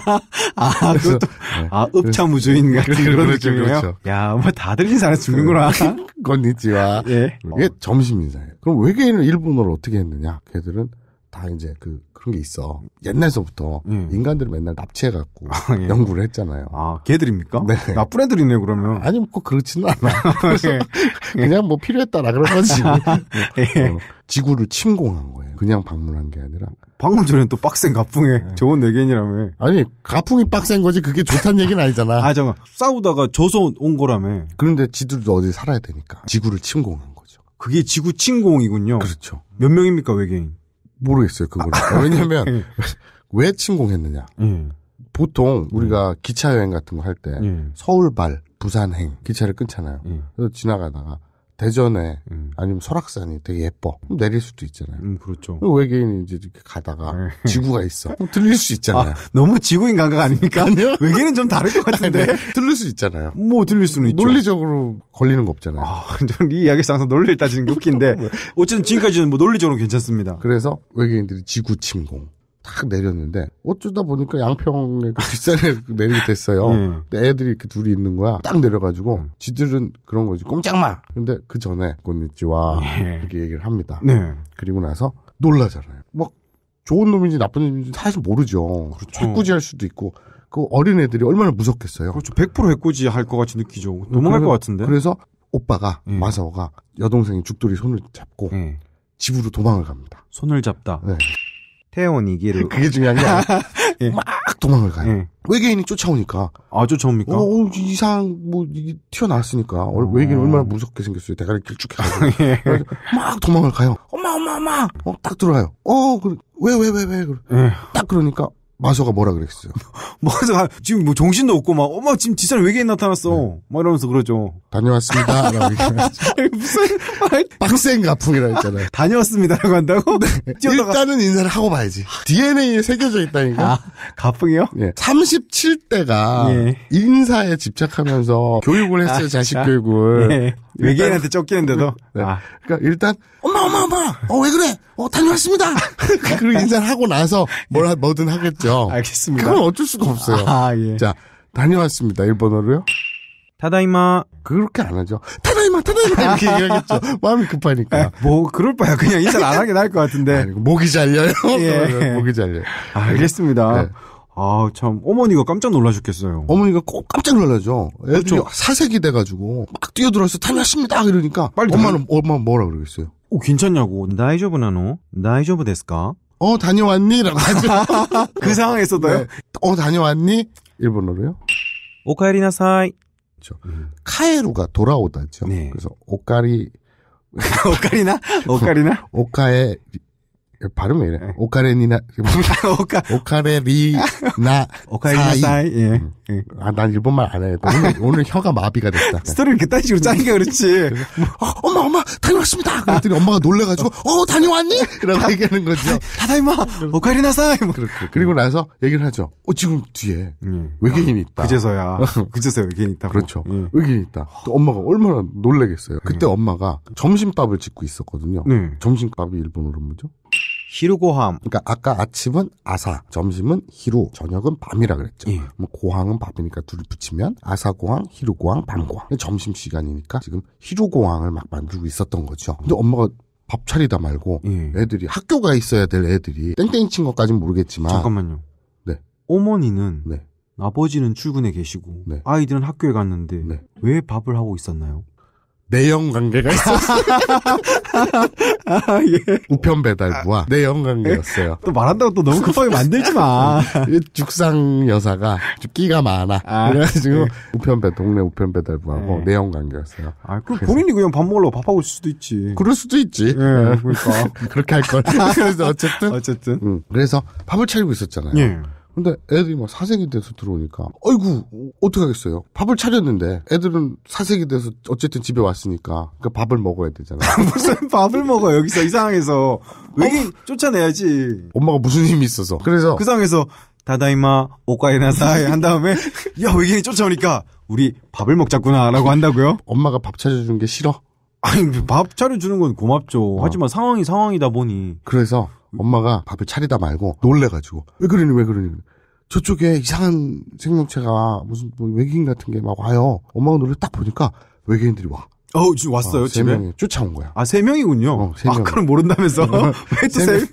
아, 그 네. 아, 읍차무주인 같은 그런, 그런 그렇죠, 느낌이에요. 그렇죠. 야, 뭐 다들 인사를 죽는구나. 네. 건니치와. 예. 이게 점심 인사예요. 그럼 외계인을 일본어로 어떻게 했느냐? 걔들은 다 이제 그 그런 게 있어. 옛날서부터 예. 인간들을 맨날 납치해갖고 아, 예. 연구를 했잖아요. 아, 걔들입니까? 네. 나쁜 애들이네, 그러면. 아니, 뭐, 그렇지는 않아. 예. 그냥 뭐 필요했다라 그런 거지. 예. 어, 지구를 침공한 거예요. 그냥 방문한 게 아니라. 방금 전에또 빡센 가풍에 네. 좋은 내견이라며. 아니, 가풍이 빡센 거지 그게 좋다는 얘기는 아니잖아. 아, 잠깐. 싸우다가 져서 온 거라며. 그런데 지들도 어디 살아야 되니까. 지구를 침공한 거죠. 그게 지구 침공이군요. 그렇죠. 몇 명입니까, 외계인? 모르겠어요 그거는왜냐면왜 아, 예. 침공했느냐 음. 보통 예. 우리가 기차 여행 같은 거 할 때 서울발 부산행 기차를 끊잖아요 그래서 지나가다가 대전에 음. 아니면 설악산이 되게 예뻐. 내릴 수도 있잖아요. 음, 그렇죠. 외계인이 이제 이렇게 가다가 네. 지구가 있어. 들릴 수 있잖아요. 아, 너무 지구인 감각 아닙니까? 아니요. 외계인은 좀 다를 것 같은데. 아니, 네. 들릴 수 있잖아요. 뭐 들릴 수는 있죠. 논리적으로 걸리는 거 없잖아요. 아, 이 이야기에서 항상 논리를 따지는 게 웃긴데. 어쨌든 지금까지는 뭐 논리적으로 괜찮습니다. 그래서 외계인들이 지구 침공. 확 내렸는데 어쩌다 보니까 양평에 그 뒷산에 그 내리게 됐어요. 음. 근데 애들이 이렇게 둘이 있는 거야. 딱 내려가지고 음. 지들은 그런 거지. 꼼짝마. 근데 그 전에 곤니치와 예. 이렇게 얘기를 합니다. 네. 그리고 나서 놀라잖아요. 막 좋은 놈인지 나쁜 놈인지 사실 모르죠. 그렇죠. 해꾸지할 수도 있고 그 어린 애들이 얼마나 무섭겠어요. 그렇죠. 100% 해꾸지 할 것 같이 느끼죠. 도망갈 네, 것 같은데. 그래서 오빠가 음. 마사오가 여동생이 죽돌이 손을 잡고 집으로 도망을 갑니다. 손을 잡다. 네. 태원이기를 그게 중요한 게 아니라 예. 막 도망을 가요. 예. 외계인이 쫓아오니까. 아 쫓아옵니까? 어, 어 이상 뭐 이게 튀어나왔으니까 어. 외계인 얼마나 무섭게 생겼어요. 대가리 길쭉해가지고 예. 막 도망을 가요. 엄마 엄마 엄마. 어, 딱 들어가요. 어왜왜 왜 왜 그래. 예. 딱 그러니까 마소가 뭐라 그랬어요? 마소가 지금 뭐 정신도 없고 막 엄마 지금 지사람 외계인 나타났어. 네. 막 이러면서 그러죠. 다녀왔습니다. 라고 무슨 빡센 가풍이라 했잖아요. 다녀왔습니다라고 한다고? 네. 일단은 인사를 하고 봐야지. 아. DNA에 새겨져 있다니까. 아, 가풍이요? 네. 예. 37대가 예. 인사에 집착하면서 교육을 했어요. 아, 자식 아. 교육을. 예. 외계인한테 쫓기는데도. 네. 아. 그러니까 일단 엄마 엄마 엄마 어 왜 그래 어 다녀왔습니다. 그리고 인사를 하고 나서 뭘 뭐든 하겠죠. 알겠습니다. 그건 어쩔 수가 없어요. 아, 예. 자 다녀왔습니다 일본어로요. 타다이마 그렇게 안 하죠. 타다이마 타다이마 이렇게 얘기하겠죠. 마음이 급하니까. 에, 아, 뭐 그럴 바야 그냥 인사를 안 하게 나을 것 같은데. 아니, 목이 잘려요. 예. 목이 잘려. 요 알겠습니다. 네. 아, 참, 어머니가 깜짝 놀라 죽겠어요. 어머니가 꼭 깜짝 놀라죠. 애들이 그렇죠. 사색이 돼가지고, 막 뛰어들어서 탈락십니다! 이러니까, 빨리 엄마는, 뭐, 엄마 뭐라 그러겠어요? 오, 어, 괜찮냐고. 나이저브 나노? 나이저브 데스까? 어, 다녀왔니? 라고 하죠. 그 상황에서도요? 네. 어, 다녀왔니? 일본어로요? 오카리나 사이. 그렇죠. 음. 카에루가 돌아오다죠. 네. 그래서, 오카리. 오카리나? 오카리나? 오카에, 발음 왜 이래? 네. 오카레니나 오카 오카레리나 오카레리나 예. 음. 예. 아난 일본말 안 해. 오늘, 오늘 혀가 마비가 됐다. 스토리를 이렇게 딴 식으로 짜니까 그렇지. 어, 엄마 엄마 다녀왔습니다. 그랬더니 엄마가 놀래가지고 어 다녀왔니? 그 라고 얘기하는 거죠. 다다이마 오카레나사이 뭐. 그렇죠. 그리고 나서 얘기를 하죠. 어 지금 뒤에 음. 외계인이 있다. 그제서야 어. 그제서야 외계인 이 있다. 그렇죠. 예. 외계인 이 있다. 또 엄마가 얼마나 놀래겠어요. 그때 음. 엄마가 점심밥을 짓고 있었거든요. 네. 점심밥이 일본어로 뭐죠? 히루 고함. 그러니까 아까 아침은 아사, 점심은 히루, 저녁은 밤이라 그랬죠. 예. 뭐 고항은 밤이니까 둘을 붙이면 아사 고항, 히루 고항, 밤 고항. 점심 시간이니까 지금 히루 고항을 막 만들고 있었던 거죠. 근데 엄마가 밥 차리다 말고 예. 애들이 학교가 있어야 될 애들이 땡땡이 친 것까진 모르겠지만 잠깐만요. 네. 어머니는 네. 아버지는 출근해 계시고 네. 아이들은 학교에 갔는데 네. 왜 밥을 하고 있었나요? 내연 관계가 있었어요. 아, 예. 우편 배달부와 아. 내연 관계였어요. 또 말한다고 또 너무 급하게 만들지 마. 죽상 여사가 끼가 많아. 아, 그래가지고 예. 우편 배 동네 우편 배달부하고 예. 내영 관계였어요. 아, 그럼 본인이 그냥 밥 먹으러 밥하고 있을 수도 있지. 그럴 수도 있지. 예, 그러니까 그렇게 할 걸. 그래서 어쨌든 어쨌든 음, 그래서 밥을 차리고 있었잖아요. 예. 근데 애들이 막 뭐 사색이 돼서 들어오니까 어이구 어떡하겠어요. 밥을 차렸는데 애들은 사색이 돼서 어쨌든 집에 왔으니까 그러니까 밥을 먹어야 되잖아. 무슨 밥을 먹어 여기서 이 상황에서 외계 어? 쫓아내야지. 엄마가 무슨 힘이 있어서. 그래서 그 상황에서 다다이마 오카이나사이 한 다음에 야 외계인이 쫓아오니까 우리 밥을 먹자꾸나라고 한다고요? 엄마가 밥차려주는게 싫어? 아니 밥 차려주는 건 고맙죠. 어. 하지만 상황이 상황이다 보니 그래서 엄마가 밥을 차리다 말고 놀래가지고 왜 그러니 왜 그러니 저쪽에 이상한 생명체가 무슨 뭐 외계인 같은 게 막 와요. 엄마가 노래딱 보니까 외계인들이 와. 어, 지금 왔어요, 어, 세 집에? 명이 쫓아온 거야. 아, 세 명이군요. 어, 세 명. 아 그럼 모른다면서. 왜또 세, 명?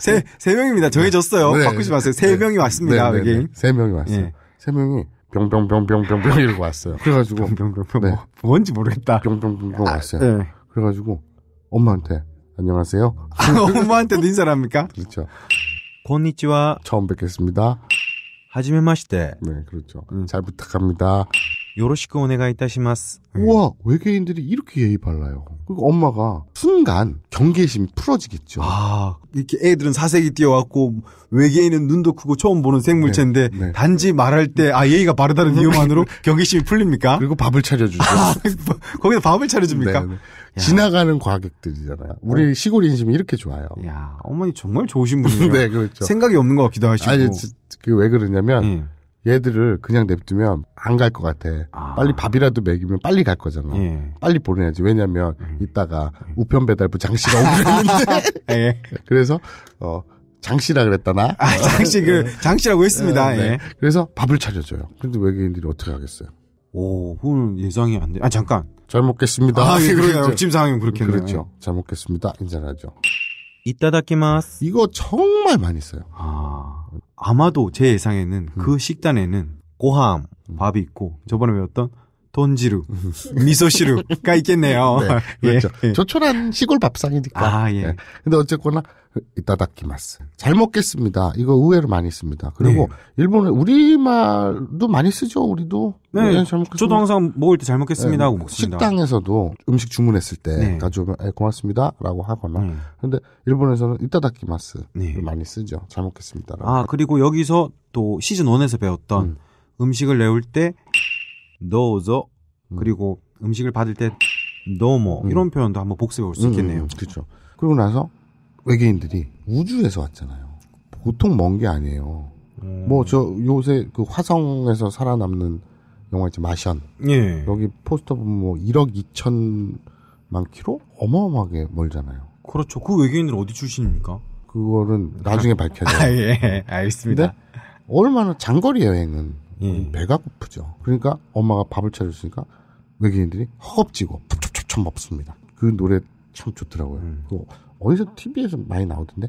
세, 세 명입니다. 정해졌어요. 네. 네. 바꾸지 마세요. 세 네. 명이 왔습니다, 네, 네, 네. 외계인. 세 명이 왔어요. 예. 세 명이 병병병병병병 이러고 왔어요. 그래가지고. 병병병병. 뭐, 뭔지 모르겠다. 병병병병 아, 왔어요. 그래가지고 엄마한테 안녕하세요. 아, 엄마한테도 인사를 합니까? 그렇죠. 건니치와 처음 뵙겠습니다. 하지메마시테. 네, 그렇죠. 음. 잘 부탁합니다. 요로시크 오네가이타시마스. 음. 우와, 외계인들이 이렇게 예의 발라요. 그리고 엄마가 순간 경계심이 풀어지겠죠. 아, 이렇게 애들은 사색이 뛰어왔고 외계인은 눈도 크고 처음 보는 생물체인데 네, 네. 단지 말할 때 아 예의가 바르다는 네. 이유만으로 경계심이 풀립니까? 그리고 밥을 차려주죠. 아, 뭐, 거기서 밥을 차려줍니까? 네, 네. 지나가는 과객들이잖아요. 우리 어. 시골 인심이 이렇게 좋아요. 야, 어머니 정말 좋으신 분이에요. 네, 그렇죠. 생각이 없는 것 같기도 하시고. 아니, 그 왜 그러냐면 예. 얘들을 그냥 냅두면 안 갈 것 같아. 아. 빨리 밥이라도 먹이면 빨리 갈 거잖아. 예. 빨리 보내야지. 왜냐면 음. 이따가 우편 배달부 장씨가 오는데. 예. 그래서 어 장씨라 그랬다 나. 아, 장씨 그 네. 장씨라고 했습니다. 네. 예. 그래서 밥을 차려줘요. 근데 외계인들이 어떻게 하겠어요? 오, 그건 예상이 안 돼. 아 잠깐. 잘 먹겠습니다. 아, 예, 그러요 옆집 상황이그렇겠 그렇죠. 잘 먹겠습니다. 인사하죠. 이따다키마스. 이거 정말 많이 써요. 아, 아마도 제 예상에는 음. 그 식단에는 고함, 음. 밥이 있고 저번에 배웠던 돈지루, 음. 미소시루가 있겠네요. 네, 예, 그렇죠. 예, 조촐한 시골 밥상이니까. 아, 예. 예. 근데 어쨌거나 이따다키마스. 잘 먹겠습니다. 이거 의외로 많이 씁니다. 그리고 네. 일본은 우리말도 많이 쓰죠. 우리도. 네. 네 저도 항상 먹을 때 잘 먹겠습니다 하고 네. 먹습니다. 식당에서도 음식 주문했을 때 네. 가져오면 예, 고맙습니다라고 하거나. 음. 근데 일본에서는 이따다키마스 네. 많이 쓰죠. 잘 먹겠습니다. 아 그리고 여기서 또 시즌 1에서 배웠던 음. 식을 내올 때 넣어서 음. 그리고 음식을 받을 때 너무 음. 이런 표현도 한번 복습해 볼 수 있겠네요. 그렇죠. 그리고 나서 외계인들이 우주에서 왔잖아요. 보통 먼 게 아니에요. 음. 뭐 뭐저 요새 그 화성에서 살아남는 영화 있죠 마션. 예. 여기 포스터 보면 뭐 1억 2천만 키로 어마어마하게 멀잖아요. 그렇죠. 그 외계인들 어디 출신입니까? 그거는 나중에 밝혀져. 아, 예, 알겠습니다. 얼마나 장거리 여행은 예. 배가 고프죠. 그러니까 엄마가 밥을 차려주니까 외계인들이 허겁지고 푹푹푹푹 먹습니다. 그 노래 참 좋더라고요. 음. 그 어디서 TV에서 많이 나오던데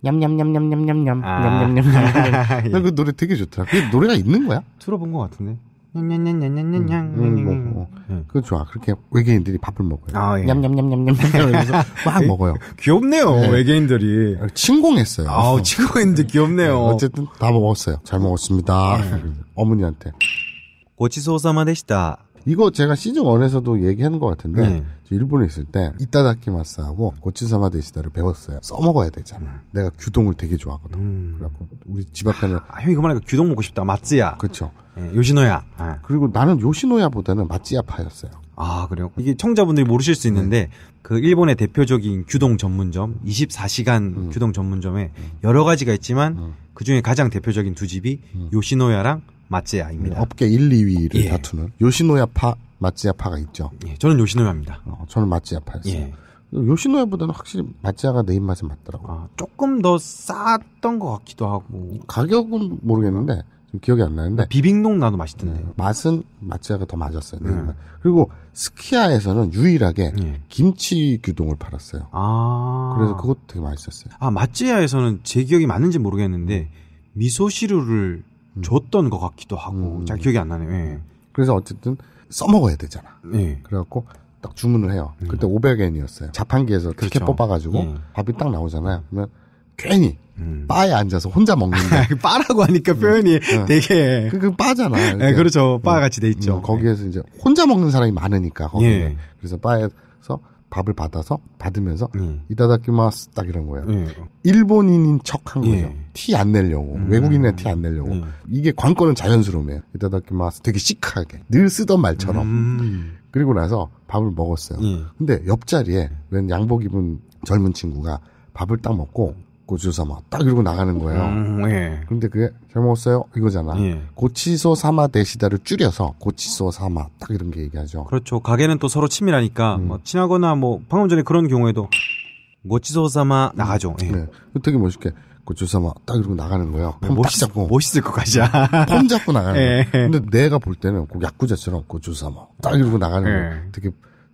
냠냠냠냠냠냠냠 냠 냠냠냠냠. 난그 노래 되게 좋더라. 그 노래가 있는 거야? 들어본 것 같은데. 냠냠냠냠냠냠. 냠냠냠 어. 그 좋아. 그렇게 외계인들이 밥을 먹어요. 냠냠 냠냠냠냠냠. 냠냠냠냠냠냠냠냠냠냠 귀엽네요. 네. 외계인들이. 침공했어요. 아우 침공했는데 귀엽네요. 어쨌든 다 먹었어요. 잘 먹었습니다. 어머니한테. 고치소사마 되시다. 이거 제가 시즌 원에서도 얘기하는 것 같은데 네. 일본에 있을 때 이따다키마스하고 고치사마 데시다를 배웠어요. 써먹어야 되잖아. 음. 내가 규동을 되게 좋아하거든. 음. 그래갖고 우리 집 앞에는 아, 형이 그만하니까 규동 먹고 싶다. 맛지야. 그렇죠. 예, 요시노야. 예. 그리고 나는 요시노야보다는 맛지야파였어요. 아 그래요? 이게 청자분들이 모르실 수 있는데 네. 그 일본의 대표적인 규동 전문점 24시간 음. 규동 전문점에 음. 여러 가지가 있지만 음. 그 중에 가장 대표적인 두 집이 음. 요시노야랑 마츠야입니다. 업계 1, 2위를 예. 다투는 요시노야파 마찌아파가 있죠. 예, 저는 요시노야입니다. 어, 저는 마찌아파였어요. 예. 요시노야보다는 확실히 마찌아가 내 입맛에 맞더라고요. 아, 조금 더 쌌던 것 같기도 하고. 가격은 모르겠는데 좀 기억이 안 나는데. 비빔동 나도 맛있던데. 네, 맛은 마찌아가 더 맞았어요. 음. 그리고 스키야에서는 유일하게 예. 김치 규동을 팔았어요. 아. 그래서 그것도 되게 맛있었어요. 아, 마찌아에서는 제 기억이 맞는지 모르겠는데 미소시루를 음. 줬던 것 같기도 하고 음. 잘 기억이 안 나네요. 예. 그래서 어쨌든 써먹어야 되잖아. 네. 그래갖고 딱 주문을 해요. 음. 그때 500엔이었어요. 자판기에서 그렇죠. 뽑아가지고 음. 밥이 딱 나오잖아요. 그러면 괜히 음. 바에 앉아서 혼자 먹는데 바라고 하니까 표현이 네. 되게 그, 그 바잖아. 네, 그렇죠. 바 음. 같이 돼 있죠. 거기에서 이제 혼자 먹는 사람이 많으니까 거기에 예. 그래서 바에 밥을 받아서 받으면서 음. 예. 이다다키마스 딱 이런 거예요. 음. 일본인인 척한 예. 거죠. 예. 티안 내려고 음. 외국인의 티안 내려고 음. 이게 관건은 자연스러움이에요. 이다다키마스 되게 시크하게 늘 쓰던 말처럼. 음. 그리고 나서 밥을 먹었어요. 예. 근데 옆자리에 웬 양복 입은 젊은 친구가 밥을 딱 먹고 고추 삼아 딱 이러고 나가는 거예요. 음, 예. 근데 그게 잘 먹었어요 이거잖아. 예. 고치소 삼아 대시다를 줄여서 고치소 삼아 딱 이런 게 얘기하죠. 그렇죠. 가게는 또 서로 친밀하니까 음. 뭐 친하거나 뭐 방금 전에 그런 경우에도 고치소 삼아 나가죠. 예. 네. 되게 멋있게 고추 삼아 딱 이러고 나가는 거예요. 네, 멋있, 잡고 멋있을 것같아야폼 잡고 나가는. 예. 거예요. 근데 내가 볼 때는 그 야구자처럼 고추 삼아 딱 이러고 나가는 예. 거예요. 되게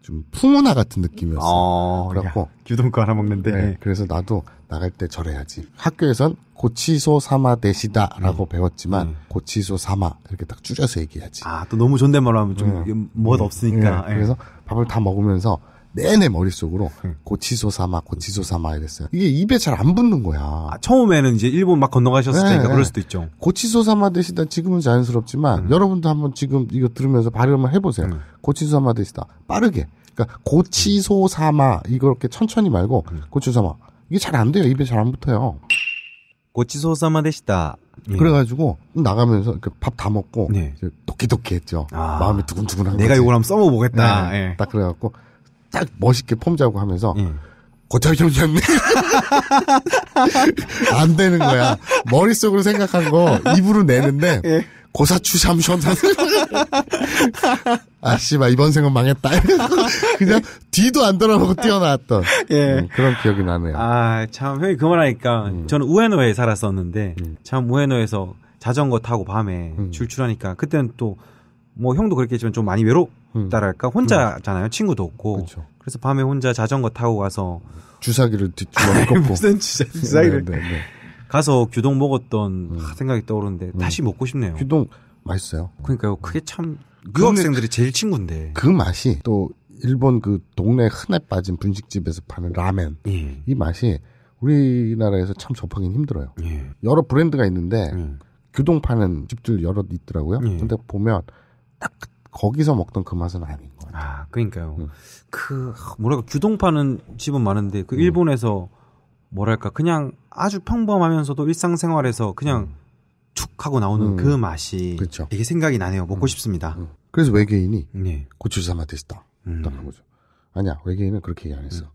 좀 풍우나 같은 느낌이었어. 어, 그래갖고 규동거 하나 먹는데. 네, 그래서 나도 나갈 때절해야지 학교에선 고치소 삼아 대시다라고 음. 배웠지만 음. 고치소 삼아 이렇게 딱 줄여서 얘기하지. 아 또 너무 존댓말로 하면 좀뭣 네. 음. 없으니까. 네, 그래서 예. 밥을 다 먹으면서 내내 머릿속으로 음. 고치소 삼아 고치소 삼아 이랬어요. 이게 입에 잘 안 붙는 거야. 아, 처음에는 이제 일본 막 건너가셨을 네, 때니까 그럴 네. 수도 있죠. 고치소 삼아 대시다 지금은 자연스럽지만 음. 여러분도 한번 지금 이거 들으면서 발음을 해보세요. 음. 고치소 삼아 대시다 빠르게 그러니까 고치소 삼아 이걸 이렇게 천천히 말고 음. 고치소 삼아 이게 잘 안 돼요. 입에 잘 안 붙어요. 고치소 삼아 되시다. 예. 그래가지고 나가면서 밥 다 먹고 예. 네. 도끼도끼했죠. 아, 마음이 두근두근한 내가 거지. 이걸 한번 써먹어보겠다. 네, 예. 딱 그래갖고 딱 멋있게 폼 잡고 하면서 예. 고쳐졌네. 안 되는 거야. 머릿속으로 생각한 거 입으로 내는데 예. 고사추 샴션 아 씨발 이번 생은 망했다 그냥 뒤도 안 돌아보고 뛰어나왔던 예. 음, 그런 기억이 나네요 아참 형이 그 말하니까 음. 저는 우에노에 살았었는데 음. 참 우에노에서 자전거 타고 밤에 음. 출출하니까 그때는 또 뭐 형도 그렇게했지만좀 많이 외롭다랄까 음. 혼자잖아요 친구도 없고 그쵸. 그래서 밤에 혼자 자전거 타고 가서 주사기를 뒤집어 니 꺾고 무슨 주사, 주사기를 네, 네, 네. 가서 규동 먹었던 음. 생각이 떠오르는데 음. 다시 먹고 싶네요. 규동 맛있어요. 그러니까요. 그게 참 유학생들이 음. 그 제일 친구인데 그 맛이 또 일본 그 동네 흔해 빠진 분식집에서 파는 라멘 예. 이 맛이 우리나라에서 참 접하기는 힘들어요. 예. 여러 브랜드가 있는데 음. 규동 파는 집들 여러 있더라고요. 예. 근데 보면 딱 거기서 먹던 그 맛은 아닌 거예요. 아, 그러니까요. 음. 그 뭐랄까 규동 파는 집은 많은데 그 음. 일본에서 뭐랄까 그냥 아주 평범하면서도 일상생활에서 그냥 음. 툭 하고 나오는 그 음. 그 맛이 그렇죠. 되게 생각이 나네요. 먹고 음. 싶습니다. 음. 그래서 외계인이 네. 고추사마 됐다. 음. 거죠. 아니야 외계인은 그렇게 얘기 안 했어. 음.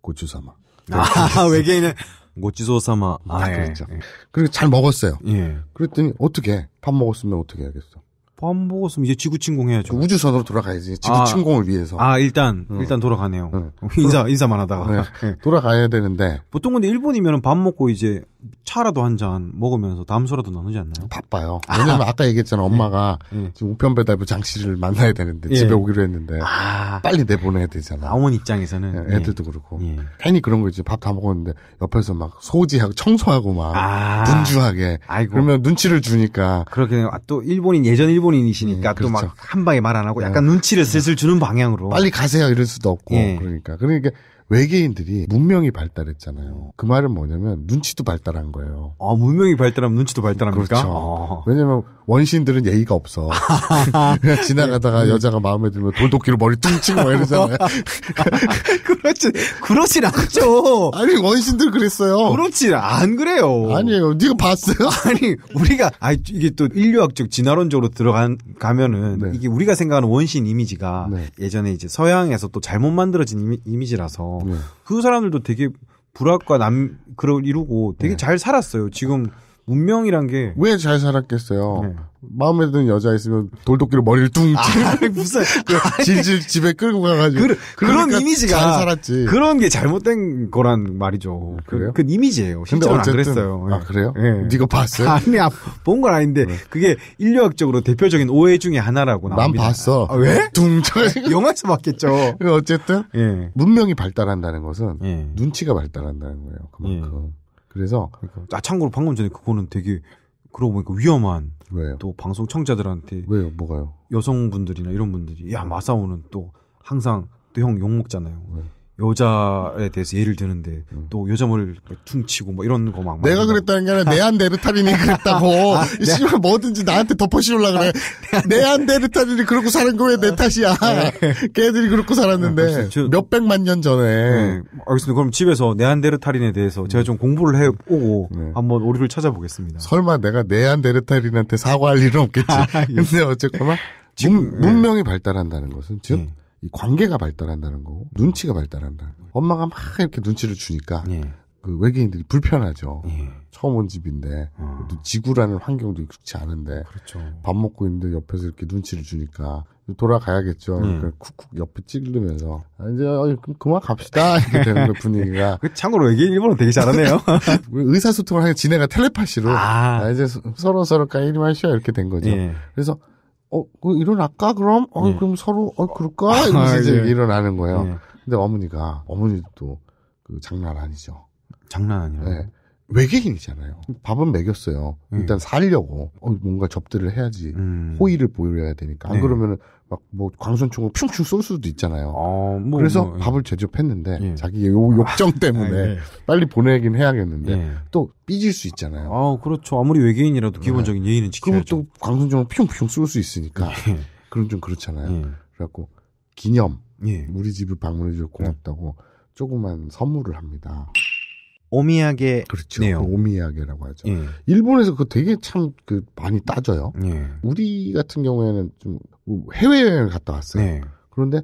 고추사마. 아 외계인은 고추소사마. 아, 아 예. 그렇죠. 예. 그리고 잘 먹었어요. 예. 그랬더니 어떻게 밥 먹었으면 어떻게 해야겠어. 반복었으면 이제 지구 침공해야죠. 그 우주선으로 돌아가야지. 지구 아, 침공을 위해서. 아 일단 응. 어. 일단 돌아가네요. 응. 네. 인사 인사만 하다가 네. 돌아가야 되는데 보통 근데 일본이면밥 먹고 이제 차라도 한 잔 먹으면서 담소라도 나누지 않나요? 바빠요. 왜냐면 아. 까 얘기했잖아. 네. 엄마가 네. 지금 우편 배달부 장치를 만나야 되는데 예. 집에 오기로 했는데 아. 빨리 내보내야 되잖아. 어머니 입장에서는 예, 예. 애들도 그렇고 예. 괜히 그런 거 있지. 밥 다 먹었는데 옆에서 막 소지하고 청소하고 막 아. 분주하게 아이고. 그러면 눈치를 주니까 그렇게 아, 또 일본인 예전 일본인이시니까 예, 또막한 그렇죠. 방에 말 안 하고 약간 눈치를 슬슬 주는 방향으로 빨리 가세요 이럴 수도 없고 그러니까 그러니까 외계인들이 문명이 발달했잖아요. 그 말은 뭐냐면 눈치도 발달한 거예요. 아, 문명이 발달하면 눈치도 발달합니까? 그렇죠. 아. 왜냐면 원시인들은 예의가 없어. 그냥 지나가다가 여자가 마음에 들면 돌독끼로 머리 뚱치고 막 이러잖아요. 그렇지, 그렇진 않죠. 아니, 원시인들 그랬어요. 그렇지, 안 그래요. 아니에요. 네가 봤어요? 아니, 우리가, 아 이게 또 인류학적 진화론적으로 들어가면은 간 네. 이게 우리가 생각하는 원시인 이미지가 네. 예전에 이제 서양에서 또 잘못 만들어진 이미, 이미지라서 어, 네. 그 사람들도 되게 불화과남 그런 이루고 되게 네. 잘 살았어요. 지금 운명이란 게 왜 잘 살았겠어요. 네. 마음에 드는 여자 있으면 돌독기로 머리를 뚱 아, 무슨 그 질질 집에 끌고 가가지고 그, 그러니까 런 이미지가 잘 살았지. 그런 게 잘못된 거란 말이죠. 아, 그, 그래요? 그, 그 이미지예요. 실제로 안 그랬어요. 아 예. 그래요? 예. 네. 네가 봤어요? 아니 아, 본건 아닌데 네. 그게 인류학적으로 대표적인 오해 중에 하나라고 나옵난 봤어. 아, 왜? 둥 영화에서 봤겠죠. 그 어쨌든 예. 문명이 발달한다는 것은 예. 눈치가 발달한다는 거예요. 그만큼. 예. 그래서 그러니까. 아 참고로 방금 전에 그거는 되게 그러고 보니까 위험한 왜요? 또 방송 청자들한테 왜요? 뭐가요? 여성분들이나 이런 분들이 야 마사오는 또 항상 또 형욕 먹잖아요. 왜? 여자에 대해서 예를 드는데 음. 또여점을리 퉁치고 뭐 이런 거 막 내가 그랬다는 게 아니라 네안데르탈인이 그랬다고 아, 네. 씨발 뭐든지 나한테 덮어씌우려 고 그래 네안데르탈인이 그렇고 사는 거왜내 탓이야 네. 걔들이 그렇고 살았는데 네, 몇백만 년 전에 네. 알겠습니다 그럼 집에서 네안데르탈인에 대해서 제가 네. 좀 공부를 해보고 네. 한번 오류를 찾아보겠습니다 설마 내가 네안데르탈인한테 사과할 일은 없겠지 아, 예. 근데 어쨌거나 지금 문, 예. 문명이 발달한다는 것은 즉이 관계가 발달한다는 거고 눈치가 발달한다 엄마가 막 이렇게 눈치를 주니까 예. 그 외계인들이 불편하죠. 예. 처음 온 집인데 어. 또 지구라는 환경도 익숙치 않은데 그렇죠. 밥 먹고 있는데 옆에서 이렇게 눈치를 주니까 돌아가야겠죠. 음. 그러니까 쿡쿡 옆에 찌르면서 아, 이제 어, 그만 갑시다 이렇게 되는 거 분위기가. 그 참고로 외계인 일본어 되게 잘하네요. 의사소통을 하는 진해가 텔레파시로 아. 아, 이제 서로 서로 까이리마시아 이렇게 된 거죠. 예. 그래서 어, 그 일어날까 그럼? 어, 네. 그럼 서로 어 그럴까? 이러면서 아, 이제 네. 일어나는 거예요. 네. 근데 어머니가 어머니도 또, 그 장난 아니죠. 장난 아니에요. 네. 외계인이잖아요. 밥은 먹였어요. 예. 일단 살려고 어, 뭔가 접대를 해야지 음. 호의를 보여야 되니까 안 네. 그러면은 막 뭐 광선총을 슝슝 쏠 수도 있잖아요. 어, 뭐, 그래서 뭐, 예. 밥을 제접했는데 예. 자기 요, 욕정 아, 때문에 아, 예. 빨리 보내긴 해야겠는데 예. 또 삐질 수 있잖아요. 아 그렇죠. 아무리 외계인이라도 기본적인 네. 예의는 지켜야죠. 그럼 또 광선총을 슝슝 쏠수 있으니까 예. 그럼 좀 그렇잖아요. 그래갖고 기념 우리 집을 방문해 주 네. 고맙다고 조그만 선물을 합니다. 오미야게 그렇죠. 그 오미야게라고 하죠. 예. 일본에서 그거 되게 참 그 많이 따져요. 예. 우리 같은 경우에는 좀 뭐 해외 여행을 갔다 왔어요. 예. 그런데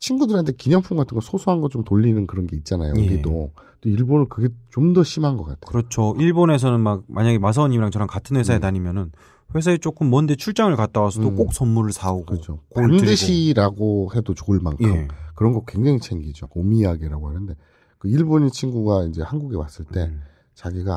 친구들한테 기념품 같은 거 소소한 거 좀 돌리는 그런 게 있잖아요. 예. 우리도. 또 일본은 그게 좀 더 심한 것 같아요. 그렇죠. 일본에서는 막 만약에 마사원님이랑 저랑 같은 회사에 음. 다니면은 회사에 조금 먼데 출장을 갔다 와서도 음. 꼭 선물을 사오고 그렇죠. 반드시라고 해도 좋을 만큼 예. 그런 거 굉장히 챙기죠. 오미야게라고 하는데 그 일본인 친구가 이제 한국에 왔을 때 음. 자기가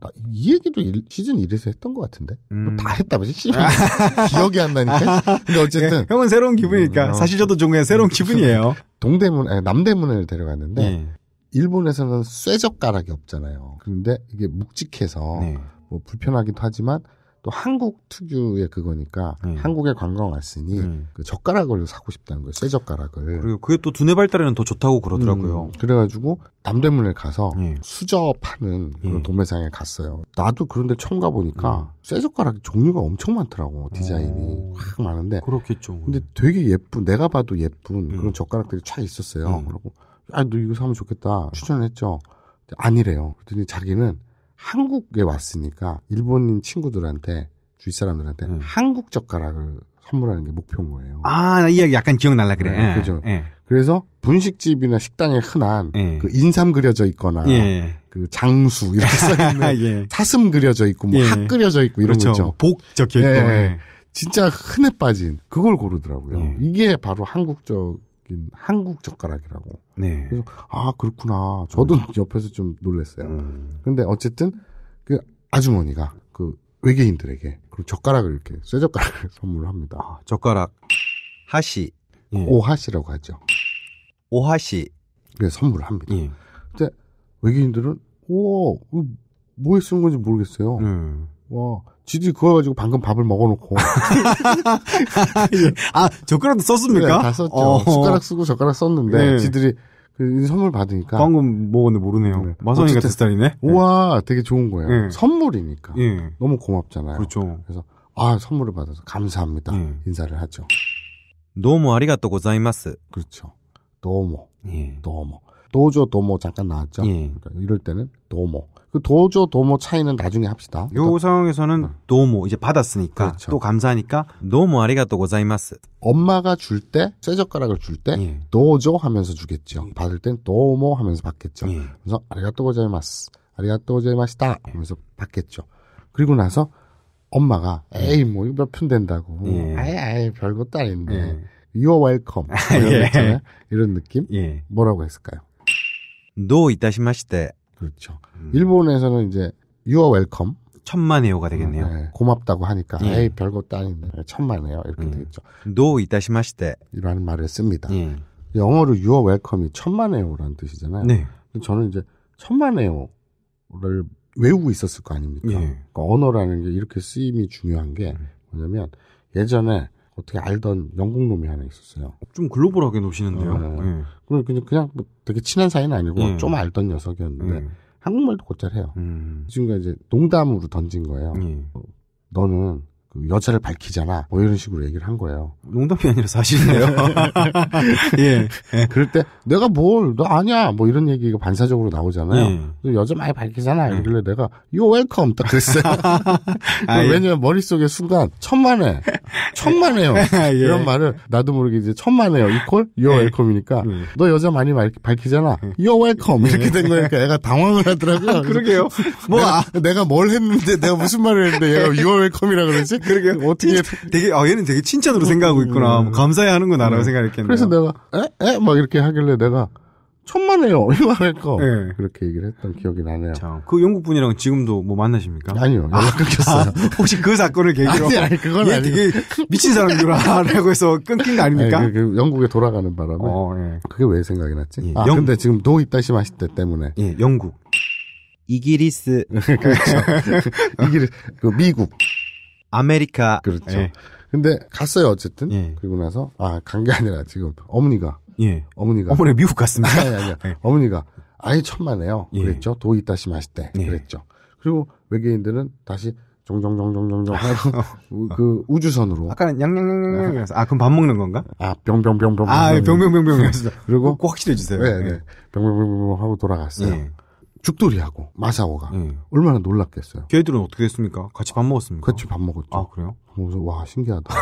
나 이 얘기도 일, 시즌 1에서 했던 것 같은데 뭐 음. 다 했다면서 씨발 기억이 안 나니까 근데 어쨌든 형은 새로운 기분이니까 음, 어. 사실 저도 좀 그냥 새로운 기분이에요 동대문 아니 남대문을 데려갔는데 네. 일본에서는 쇠젓가락이 없잖아요 그런데 이게 묵직해서 네. 뭐 불편하기도 하지만 또 한국 특유의 그거니까 음. 네. 한국에 관광 왔으니 음. 그 젓가락을 사고 싶다는 거예요. 쇠 젓가락을. 그리고 그게 또 두뇌 발달에는 더 좋다고 그러더라고요. 음. 그래가지고 남대문에 가서 네. 수저 파는 그런 도매상에 갔어요. 나도 그런데 처음 가보니까 쇠 젓가락 종류가 엄청 많더라고. 어. 디자인이 확 많은데. 그렇겠죠. 근데 되게 예쁜 내가 봐도 예쁜 그런 젓가락들이 차 있었어요. 그러고 아너 이거 사면 좋겠다 추천을 했죠. 아니래요. 그랬더니 자기는 한국에 왔으니까 일본인 친구들한테 주위 사람들한테 음. 한국 젓가락을 선물하는 게 목표인 거예요. 아, 나 이야기 약간 기억날라 그래. 네, 예. 그죠. 네. 그래서 분식집이나 식당에 흔한 네. 그 인삼 그려져 있거나 예. 그 장수 이렇게 써 있는 예. 사슴 그려져 있고 뭐학 그려져 있고 이런 그렇죠. 거죠. 복 적혀 있고. 예. 진짜 흔해 빠진 그걸 고르더라고요. 이게 바로 한국적 한국 젓가락이라고. 네. 그래서 아 그렇구나. 저도 음. 옆에서 좀 놀랐어요. 음. 근데 어쨌든 그 아주머니가 그 외계인들에게 그 젓가락을 이렇게 쇠 젓가락을 선물합니다. 아, 젓가락 하시 예. 예. 오하시라고 하죠. 오하시. 그 선물을 합니다. 예. 근데 외계인들은 우와 뭐에 쓰는 건지 모르겠어요. 음. 와, 지들이 그걸 가지고 방금 밥을 먹어놓고. 아, 젓가락도 썼습니까? 그다 네, 썼죠. 어. 숟가락 쓰고 젓가락 썼는데, 네. 지들이 그 선물 받으니까. 방금 먹었는데 모르네요. 네. 마선이 같은 스타일이네? 네. 우와, 되게 좋은 거예요. 네. 선물이니까. 예. 너무 고맙잖아요. 그렇죠. 그래서, 아, 선물을 받아서 감사합니다. 예. 인사를 하죠. 너무 아리가또 고자이마스. 그렇죠. 너무. 너무. 예. 도조 도모 잠깐 나왔죠. 예. 그러니까 이럴 때는 도모. 그 도조 도모 차이는 나중에 합시다. 요 상황에서는 어. 도모 이제 받았으니까 그렇죠. 또 감사하니까 도모 아리가또 고자이마스. 엄마가 줄 때쇠 젓가락을 줄때 예. 도조 하면서 주겠죠. 받을 땐 도모 하면서 받겠죠. 예. 그래서 아리가또 고자이마스. 아리가또 고자이마시다 하면서 받겠죠. 그리고 나서 엄마가 에이 뭐 이거 몇 푼 된다고. 예. 아이 아이 별것도 아닌데. 예. You're welcome. 이런, 예. 이런 느낌? 예. 뭐라고 했을까요? 노이따시마시떼 그렇죠. 음. 일본에서는 이제 유어 웰컴. 천만에요가 되겠네요. 네, 고맙다고 하니까 예. 에이 별것도 아닌데 네, 천만에요 이렇게 음. 되겠죠. 노이따시마시떼 이라는 말을 씁니다. 예. 영어로 유어 웰컴이 천만에요라는 뜻이잖아요. 네. 저는 이제 천만에요를 외우고 있었을 거 아닙니까? 예. 그러니까 언어라는 게 이렇게 쓰임이 중요한 게 음. 뭐냐면 예전에 어떻게 알던 영국 놈이 하나 있었어요. 좀 글로벌하게 노시는데요. 어, 네. 네. 그냥, 그냥, 그냥 뭐 되게 친한 사이는 아니고 네. 좀 알던 녀석이었는데 네. 한국말도 곧잘해요. 음. 이 친구가 이제 농담으로 던진 거예요. 네. 너는 그 여자를 밝히잖아. 뭐 이런 식으로 얘기를 한 거예요. 농담이 아니라 사실이네요. 예. 예. 그럴 때 내가 뭘, 너 아니야. 뭐 이런 얘기가 반사적으로 나오잖아요. 예. 여자 많이 밝히잖아. 예. 이러래 내가 요 웰컴 딱 그랬어요. 아, 그 예. 왜냐면 머릿속에 순간 천만에, 천만에요. 예. 이런 말을 나도 모르게 이제 천만에요. 이퀄 요 웰컴이니까 예. 너 여자 많이 밝히잖아. 요 웰컴 이렇게 된 거니까 애가 당황을 하더라고요. 그러게요. 뭐 내가, 아. 내가 뭘 했는데 내가 무슨 말을 했는데 얘가 요 웰컴이라 그러지? 그러게 뭐 어떻게 되게 아 얘는 되게 친찬으로 생각하고 있구나 음. 뭐감사해 하는구나라고 네. 음. 생각했겠네요. 그래서 내가 에에막 이렇게 하길래 내가 천만에요 이만할 거. 네. 그렇게 얘기를 했던 기억이 나네요. 자, 그 영국 분이랑 지금도 뭐 만나십니까? 아니요 아, 연락 아, 끊겼어요. 아, 혹시 그 사건을 계기로 아니, 아니 그건 아니고 되게 미친 사람이구나라고 해서 끊긴 거 아닙니까? 네, 그, 그 영국에 돌아가는 바람에 어, 네. 그게 왜 생각이 났지? 예. 아 영... 근데 지금 노 이따시 마실 때 때문에 예, 영국 그렇죠. 이기리스 그렇죠. 이기리스 그 미국 아메리카 그렇죠. 예. 근데 갔어요 어쨌든 예. 그리고 나서 아 간 게 아니라 지금 어머니가 예. 어머니가 어머니 미국 갔습니다. 아니 아니 예. 어머니가 아예 천만에요. 예. 그랬죠. 도이 다시 마실 때 예. 그랬죠. 그리고 외계인들은 다시 종종종종종종 하고 그 우주선으로 아까는 양양양양양 아 그럼 밥 먹는 건가? 아 병병병병 아 예, 병병병병이었어. 그리고 꼭 확실해 주세요. 네, 네. 병병병병 하고 돌아갔어요. 죽돌이하고 마사오가 네. 얼마나 놀랐겠어요. 걔들은 어떻게 됐습니까? 같이 밥 먹었습니까? 같이 밥 먹었죠. 아 그래요? 그래서 와 신기하다.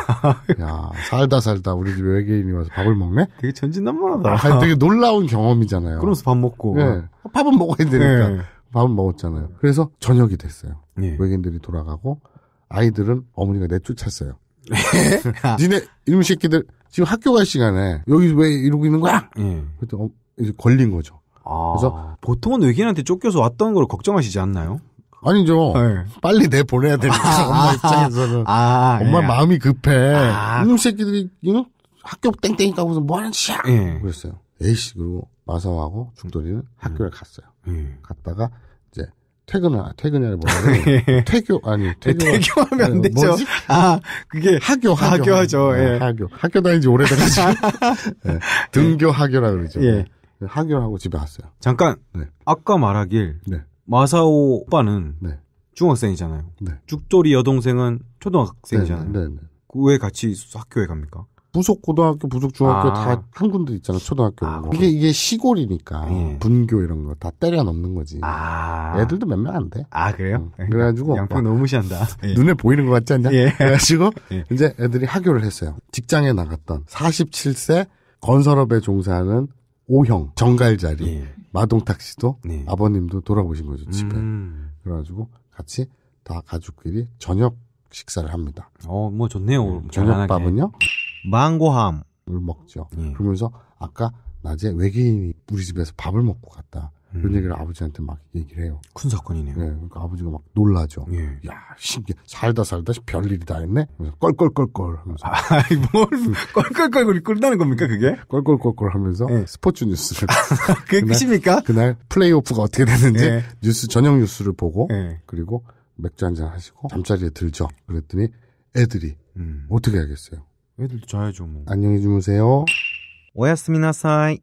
야 살다 살다 우리 집 외계인이 와서 밥을 먹네? 되게 전진난만하다. 아, 되게 놀라운 경험이잖아요. 그러면서 밥 먹고 네. 밥은 먹어야 되니까 네. 밥은 먹었잖아요. 그래서 저녁이 됐어요. 외계인들이 돌아가고 아이들은 어머니가 내쫓았어요. 니네 이놈 새끼들 지금 학교 갈 시간에 여기 왜 이러고 있는 거야? 그때 어, 이제 걸린 거죠. 아. 그래서 보통은 외계인한테 쫓겨서 왔던 걸 걱정하시지 않나요? 아니죠. 네. 빨리 내 보내야 되니까 엄마 아, 아, 입장에서는 아, 아 엄마 네. 마음이 급해. 아. 이놈 새끼들이 이 학교 땡땡이 가고서 뭐 하는 짓이야. 네. 그랬어요. 에이씨 그리고 마사하고 중돌이는 학교를 갔어요. 예. 갔다가 이제 퇴근을 퇴근이라 뭐라 뭐 퇴교 아니 네, 퇴교 퇴교하면 안 되죠. 뭐지? 아 그게 학교 학교 하죠. 네, 예. 학교 학교 다닌 지 오래돼가지고 네. 등교 학교라 그러죠. 예. 네. 네, 하결하고 집에 왔어요. 잠깐. 네. 아까 말하길 네. 마사오 오빠는 네. 중학생이잖아요. 네. 죽돌이 여동생은 초등학생이잖아요. 네, 왜 같이 학교에 갑니까? 부속 고등학교, 부속 중학교 아. 다한 군데 있잖아 초등학교. 아, 이게 이게 시골이니까 예. 분교 이런 거 다 때려 넘는 거지. 아. 애들도 몇 명 안 돼. 아 그래요? 응. 예. 그래가지고 양평 너무 시한다 예. 눈에 보이는 것 같지 않냐? 예. 그래가지고 예. 이제 애들이 학교를 했어요. 직장에 나갔던 47세 건설업에 종사하는 오형 정갈자리 예. 마동탁 씨도 예. 네. 아버님도 돌아오신 거죠 집에 음. 그래가지고 같이 다 가족끼리 저녁 식사를 합니다. 어뭐 좋네요. 네. 음, 저녁밥은요 망고함을 먹죠. 예. 그러면서 아까 낮에 외계인이 우리 집에서 밥을 먹고 갔다 그런 음. 얘기를 아버지한테 막 얘기를 해요. 큰 사건이네요. 네, 그러니까 아버지가 막 놀라죠. 예. 야, 신기 살다 살다 별일이 다 했네. 껄껄껄껄 하면서. 아, 이뭘 껄껄껄 껄 끓다는 겁니까 그게? 껄껄껄껄 하면서 예. 스포츠 뉴스를. 그게 끝입니까? 그날 플레이오프가 어떻게 되는지 예. 뉴스 저녁 뉴스를 보고 예. 그리고 맥주 한잔 하시고 잠자리에 들죠. 그랬더니 애들이 음. 어떻게 하겠어요? 애들도 자야죠 뭐. 안녕히 주무세요. 오야스미나사이.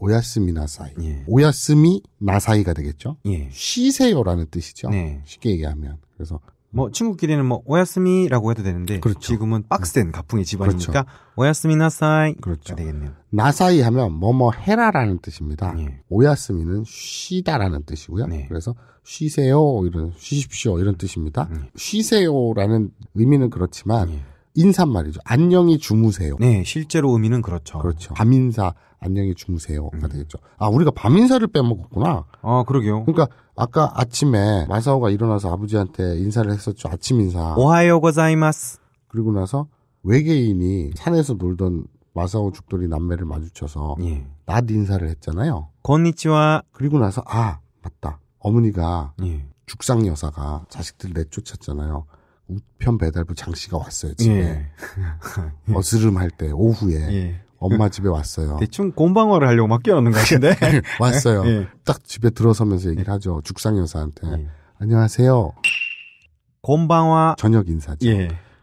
오야스미 나사이. 예. 오야스미 나사이가 되겠죠. 예. 쉬세요라는 뜻이죠. 네. 쉽게 얘기하면. 그래서 뭐 친구끼리는 뭐 오야스미라고 해도 되는데 그렇죠. 지금은 빡센 네. 가풍의 집안이니까 그렇죠. 오야스미 나사이 그렇죠. 되겠네요. 나사이 하면 뭐뭐 해라라는 뜻입니다. 예. 오야스미는 쉬다라는 뜻이고요. 네. 그래서 쉬세요 이런 쉬십시오 이런 뜻입니다. 네. 쉬세요라는 의미는 그렇지만 예. 인사말이죠. 안녕히 주무세요. 네, 실제로 의미는 그렇죠. 그렇죠. 밤인사 안녕히 주무세요가 음. 되겠죠. 아, 우리가 밤인사를 빼먹었구나. 아, 그러게요. 그러니까 아까 아침에 마사오가 일어나서 아버지한테 인사를 했었죠. 아침 인사. 오하요 고자이마스. 그리고 나서 외계인이 산에서 놀던 마사오 죽돌이 남매를 마주쳐서 예. 낮 인사를 했잖아요. 건니치와 그리고 나서 아, 맞다. 어머니가 예. 죽상 여사가 자식들 내쫓았잖아요. 우편 배달부 장 씨가 왔어요 예. 집에 예. 어스름할 때 오후에 예. 엄마 집에 왔어요. 대충 곰방어를 하려고 막 끼어넣는 것 같은데 예, 왔어요. 예. 딱 집에 들어서면서 얘기를 하죠 죽상 여사한테 예. 안녕하세요. 곰방화 저녁 인사죠.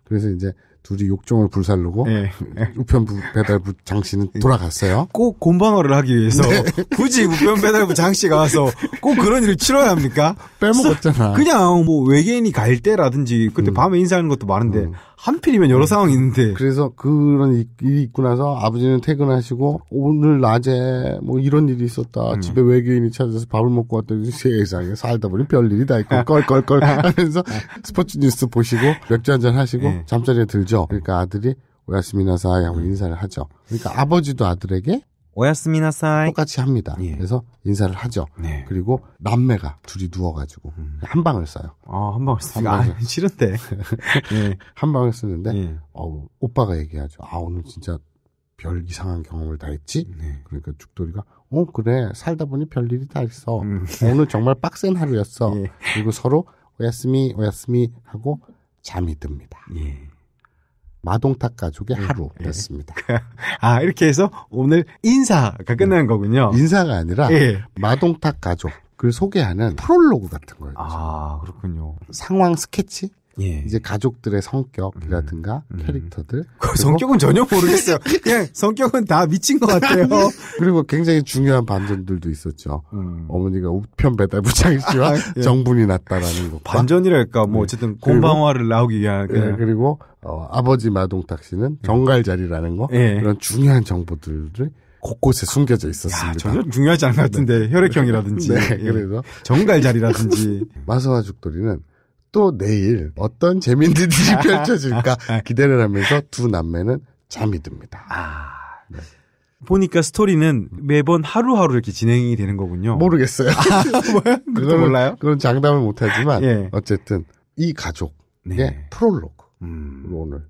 그래서 이제 둘이 욕정을 불살르고 네. 예. 우편부 배달부 장 씨는 돌아갔어요. 꼭 곰방어를 하기 위해서 네. 굳이 우편 배달부 장 씨가 와서 꼭 그런 일을 치러야 합니까? 빼먹었잖아. 그냥 뭐 외계인이 갈 때라든지 그때 음. 밤에 인사하는 것도 많은데 음. 한필이면 여러 네. 상황이 있는데. 그래서 그런 일이 있고 나서 아버지는 퇴근하시고 오늘 낮에 뭐 이런 일이 있었다. 음. 집에 외계인이 찾아서 밥을 먹고 왔더니 세상에 살다 보니 별일이 다 있고 껄껄껄 하면서 스포츠 뉴스 보시고 맥주 한잔 하시고 네. 잠자리에 들죠. 그러니까 아들이 오야스미나사이 하고 음. 인사를 하죠. 그러니까 아버지도 아들에게 오야스미나사이 똑같이 합니다. 예. 그래서 인사를 하죠. 네. 그리고 남매가 둘이 누워가지고 음. 한 방을 써요. 아, 한 방을 쓰니까 아, 싫은데. 예. 한 방을 쓰는데 예. 어, 오빠가 얘기하죠. 아 오늘 진짜 별 이상한 경험을 다 했지. 네. 그러니까 죽돌이가 어 그래 살다 보니 별 일이 다 있어. 음. 어, 오늘 정말 빡센 하루였어. 예. 그리고 서로 오야스미 오야스미 하고 잠이 듭니다. 예. 마동탁 가족의 음. 네. 하루였습니다. 아 이렇게 해서 오늘 인사가 끝난 네. 거군요. 인사가 아니라 예. 마동탁 가족. 그 소개하는 프롤로그 같은 거였죠. 아, 그렇군요. 상황 스케치? 예. 이제 가족들의 성격이라든가 음, 음. 캐릭터들 그 성격은 전혀 모르겠어요. 그냥 성격은 다 미친 것 같아요. 그리고 굉장히 중요한 반전들도 있었죠. 음. 어머니가 우편 배달 부장일 씨와 아, 예. 정분이 났다라는 거. 반전이랄까 뭐 네. 어쨌든 네. 공방화를 나오기 위한 예, 그냥. 예, 그리고 어, 아버지 마동탁 씨는 음. 정갈자리라는 거 예. 그런 중요한 정보들을 곳곳에 숨겨져 있었습니다. 야, 전혀 중요하지 않은 것 같은데 네. 혈액형이라든지 네, 그래서 예. 정갈자리라든지 마사와 죽돌이는 또 내일 어떤 재밌는 일이 펼쳐질까 기대를 하면서 두 남매는 잠이 듭니다. 아. 네. 보니까 스토리는 음. 매번 하루하루 이렇게 진행이 되는 거군요. 모르겠어요. 아, 뭐야? 그건 몰라요? 그건 장담을 못하지만 예. 어쨌든 이 가족의 네. 프롤로그 음. 오늘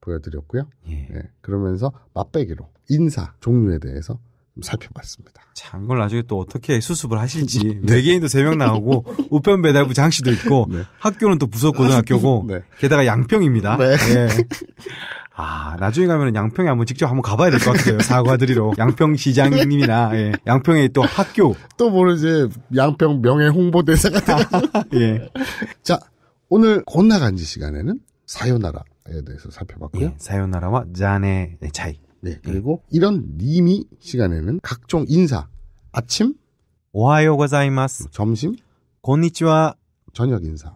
보여드렸고요. 예. 예. 그러면서 맛배기로 인사 종류에 대해서 살펴봤습니다. 자, 이걸 나중에 또 어떻게 수습을 하실지 네. 외계인도 3명 나오고 우편 배달부 장씨도 있고 네. 학교는 또 부속 고등학교고 네. 게다가 양평입니다. 네. 예. 아, 나중에 가면 양평에 한번 직접 한번 가봐야 될 것 같아요. 사과드리러. 양평시장님이나, 예. 양평에 또 학교. 또 모르지. 양평 명예 홍보대사가 되 예. 자, 오늘 곧 나간지 시간에는 사요나라에 대해서 살펴봤고요. 예, 사요나라와 잔의 차이. 네. 그리고 이런 님이 시간에는 각종 인사, 아침, 오하요 고자이마스, 뭐 점심, 고니치와 저녁 인사,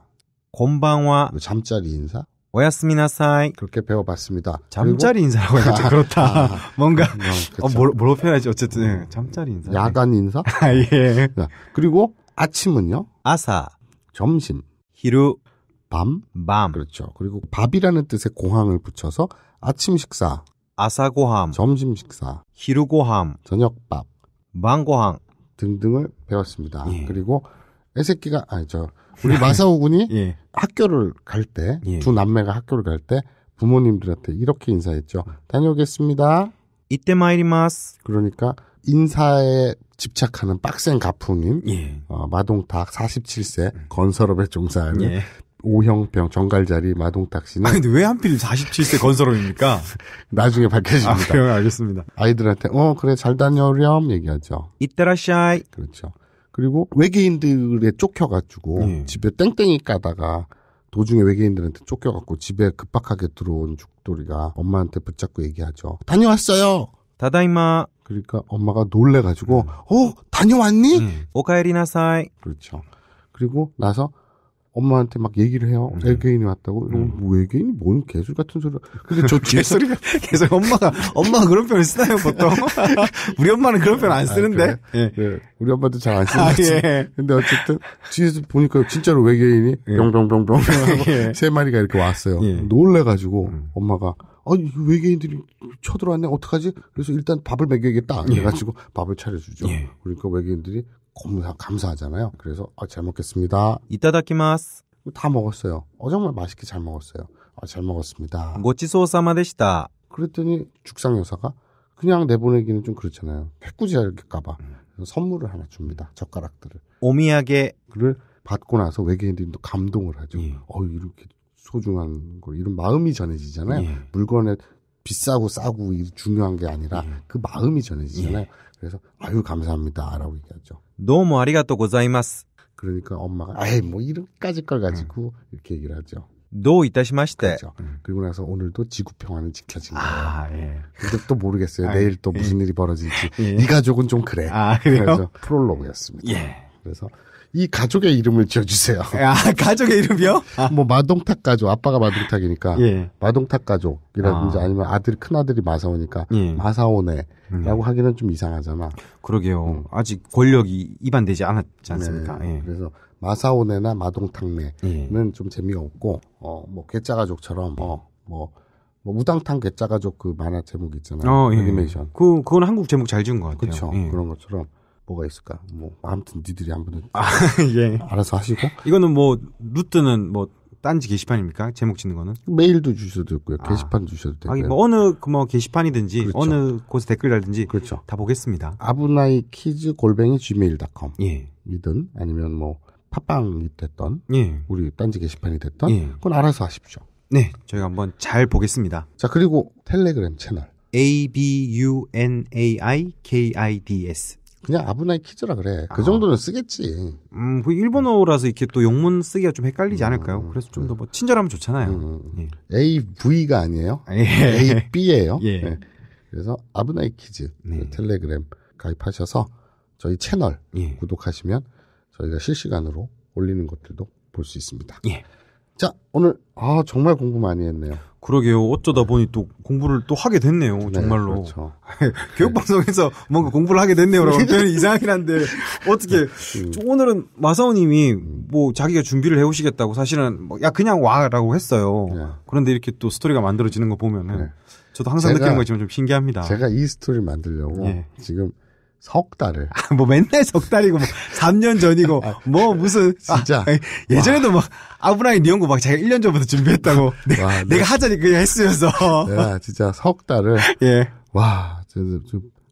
곤방와 뭐 잠자리 인사, 오야스미나사이 그렇게 배워봤습니다. 잠자리 인사라고 해야죠. 아, 그렇다. 아, 뭔가 아, 그렇죠. 어, 뭘, 뭘로 표현하지? 어쨌든 음. 잠자리 인사. 야간 인사. 아, 예. 자, 그리고 아침은요. 아사. 점심. 히루. 밤. 밤. 그렇죠. 그리고 밥이라는 뜻의 공항을 붙여서 아침 식사. 아사고함, 점심 식사, 히루고함, 저녁밥, 망고함 등등을 배웠습니다. 예. 그리고 애새끼가 아니죠. 우리 마사오 군이 예. 학교를 갈때두 예. 남매가 학교를 갈 때 부모님들한테 이렇게 인사했죠. 다녀오겠습니다. 이때 마이리마스. 그러니까 인사에 집착하는 빡센 가풍인 예. 어, 마동탁 47세 음. 건설업에 종사하는 예. 오형병 정갈자리 마동탁 씨는 아니 근데 왜 하필 47세 건설원입니까 나중에 밝혀집니다. 아, 그래 알겠습니다. 아이들한테 어 그래 잘 다녀렴 얘기하죠. 이때라샤이 그렇죠. 그리고 외계인들에 쫓겨가지고 예. 집에 땡땡이 까다가 도중에 외계인들한테 쫓겨갖고 집에 급박하게 들어온 죽돌이가 엄마한테 붙잡고 얘기하죠. 다녀왔어요. 다다이마. 그러니까 엄마가 놀래가지고 음. 어 다녀왔니? 음. 오카에리나사이. 그렇죠. 그리고 나서 엄마한테 막 얘기를 해요. 음. 네. 외계인이 왔다고. 음. 뭐 외계인이 뭔 개술 같은 소리. 근데 저 개소리가 계속 엄마가 엄마가 그런 표현 쓰나요 보통? 우리 엄마는 그런 표현 안 아, 쓰는데. 아, 그래? 예. 네. 우리 엄마도 잘 안 쓰는데. 아, 예. 근데 어쨌든 뒤에서 보니까 진짜로 외계인이 예. 병병병병 예. 하고 세 마리가 이렇게 왔어요. 예. 놀래가지고 음. 엄마가 아 외계인들이 쳐들어왔네 어떡하지? 그래서 일단 밥을 먹여야겠다. 예. 그래가지고 밥을 차려주죠. 예. 그러니까 외계인들이 겁나 감사하잖아요. 그래서 아, 잘 먹겠습니다. 이따다키마스. 다 먹었어요. 어 정말 맛있게 잘 먹었어요. 아, 잘 먹었습니다. 모찌소사마데시다. 그랬더니 죽상 여사가 그냥 내보내기는 좀 그렇잖아요. 패꾸지 할까봐 음. 선물을 하나 줍니다. 젓가락들을. 오미야게를 받고 나서 외계인들도 감동을 하죠. 예. 어 이렇게 소중한 걸 이런 마음이 전해지잖아요. 예. 물건에 비싸고 싸고 중요한 게 아니라 예. 그 마음이 전해지잖아요. 예. 그래서 아유 감사합니다라고 얘기하죠. 너무 아리가또 고자이마스. 그러니까 엄마가 아이뭐 이름까지 걸 가지고 응. 이렇게 얘기를 하죠. 노 이따시마시테. 그렇죠. 응. 그리고 나서 오늘도 지구 평화는 지켜진 아, 거예요. 아, 예. 근데 또 모르겠어요. 아, 내일 또 예. 무슨 예. 일이 벌어질지. 예. 이 가족은 좀 그래. 아, 그래요? 그래서 프롤로그였습니다. 예. 그래서 이 가족의 이름을 지어주세요. 아, 가족의 이름이요? 아. 뭐 마동탁 가족, 아빠가 마동탁이니까 예. 마동탁 가족이라든지 아. 니면 아들 큰 아들이 마사오니까 예. 마사오네라고 음. 하기는 좀 이상하잖아. 그러게요. 음. 아직 권력이 입안되지 않았지 않습니까? 네. 예. 그래서 마사오네나 마동탁네는 예. 좀 재미가 없고 어뭐 괴짜 가족처럼 어뭐 예. 뭐 우당탕 괴짜 가족 그 만화 제목 있잖아요. 어, 예. 애니메이션. 그 그건 한국 제목 잘 지은 것 같아요. 그렇죠. 그런 것처럼 뭐가 있을까? 뭐 아무튼 니들이 한번 아, 예. 알아서 하시고 이거는 뭐 루트는 뭐 딴지 게시판입니까? 제목 짓는 거는? 메일도 아. 주셔도 되고요. 아. 게시판 주셔도 되고요. 뭐 어느 그 뭐 게시판이든지 그렇죠. 어느 곳에 댓글이라든지 그렇죠. 다 보겠습니다. 아브나이 키즈 골뱅이 gmail.com 예. 이든 아니면 뭐 팟빵이 됐던 예. 우리 딴지 게시판이 됐던 예. 그건 알아서 하십시오. 네, 저희가 한번 잘 보겠습니다. 자, 그리고 텔레그램 채널 A B U N A I K I D S 그냥 아브나이 키즈라 그래. 그 아. 정도는 쓰겠지. 음, 그 일본어라서 이렇게 또 영문 쓰기가 좀 헷갈리지 음, 않을까요? 그래서 좀 더뭐 음. 친절하면 좋잖아요. 음. 음. 예. AV가 아니에요? 아, 예. AB예요. 예. 예. 그래서 아브나이 키즈 네. 그 텔레그램 가입하셔서 저희 채널 예. 구독하시면 저희가 실시간으로 올리는 것들도 볼 수 있습니다. 예. 자, 오늘 아 정말 공부 많이 했네요. 그러게요. 어쩌다 보니 또 공부를 또 하게 됐네요. 네, 정말로. 그렇죠. 교육방송에서 뭔가 공부를 하게 됐네요라고 표현이 이상하긴 한데 어떻게 네. 오늘은 마사오님이 뭐 자기가 준비를 해오시겠다고 사실은 뭐 야 그냥 와라고 했어요. 네. 그런데 이렇게 또 스토리가 만들어지는 거 보면은 네. 저도 항상 제가, 느끼는 거지만 좀 신기합니다. 제가 이 스토리 만들려고 예. 지금 석 달을. 아, 뭐 맨날 석 달이고 뭐 3년 전이고 아, 뭐 무슨 아, 진짜 아, 예전에도 막 아브라인 니온고 막 제가 1년 전부터 준비했다고 와, 아, 내, 와, 내가 네. 하자니 그냥 했으면서 내가 네, 진짜 석 달을 예. 와, 좀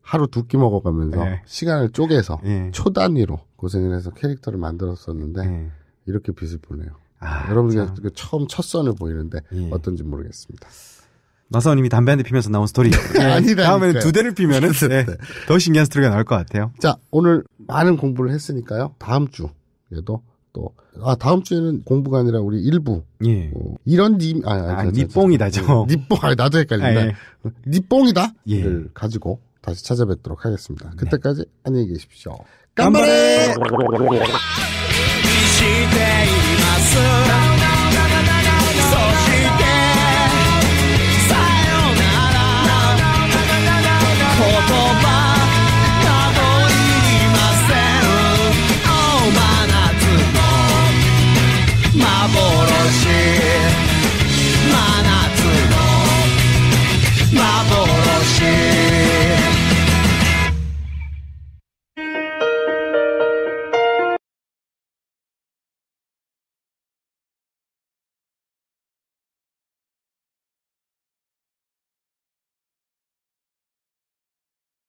하루 두 끼 먹어가면서 예. 시간을 쪼개서 예. 초 단위로 고생을 해서 캐릭터를 만들었었는데 예. 이렇게 빛을 보네요. 아, 여러분들 처음 첫 선을 보이는데 예. 어떤지 모르겠습니다. 마사오님이 담배 한 대 피면서 나온 스토리. 네, 아니다. 다음에는 두 대를 피면은 네. 네, 더 신기한 스토리가 나올 것 같아요. 자, 오늘 많은 공부를 했으니까요. 다음 주에도 또, 아, 다음 주에는 공부가 아니라 우리 일부. 예. 어, 이런 님, 아, 아, 아 니뽕이다죠. 니뽕, 아, 나도 헷갈린다. 아, 예. 니뽕이다? 예. 를 가지고 다시 찾아뵙도록 하겠습니다. 네. 그때까지 네. 안녕히 계십시오. 깜발에! 깜발에! she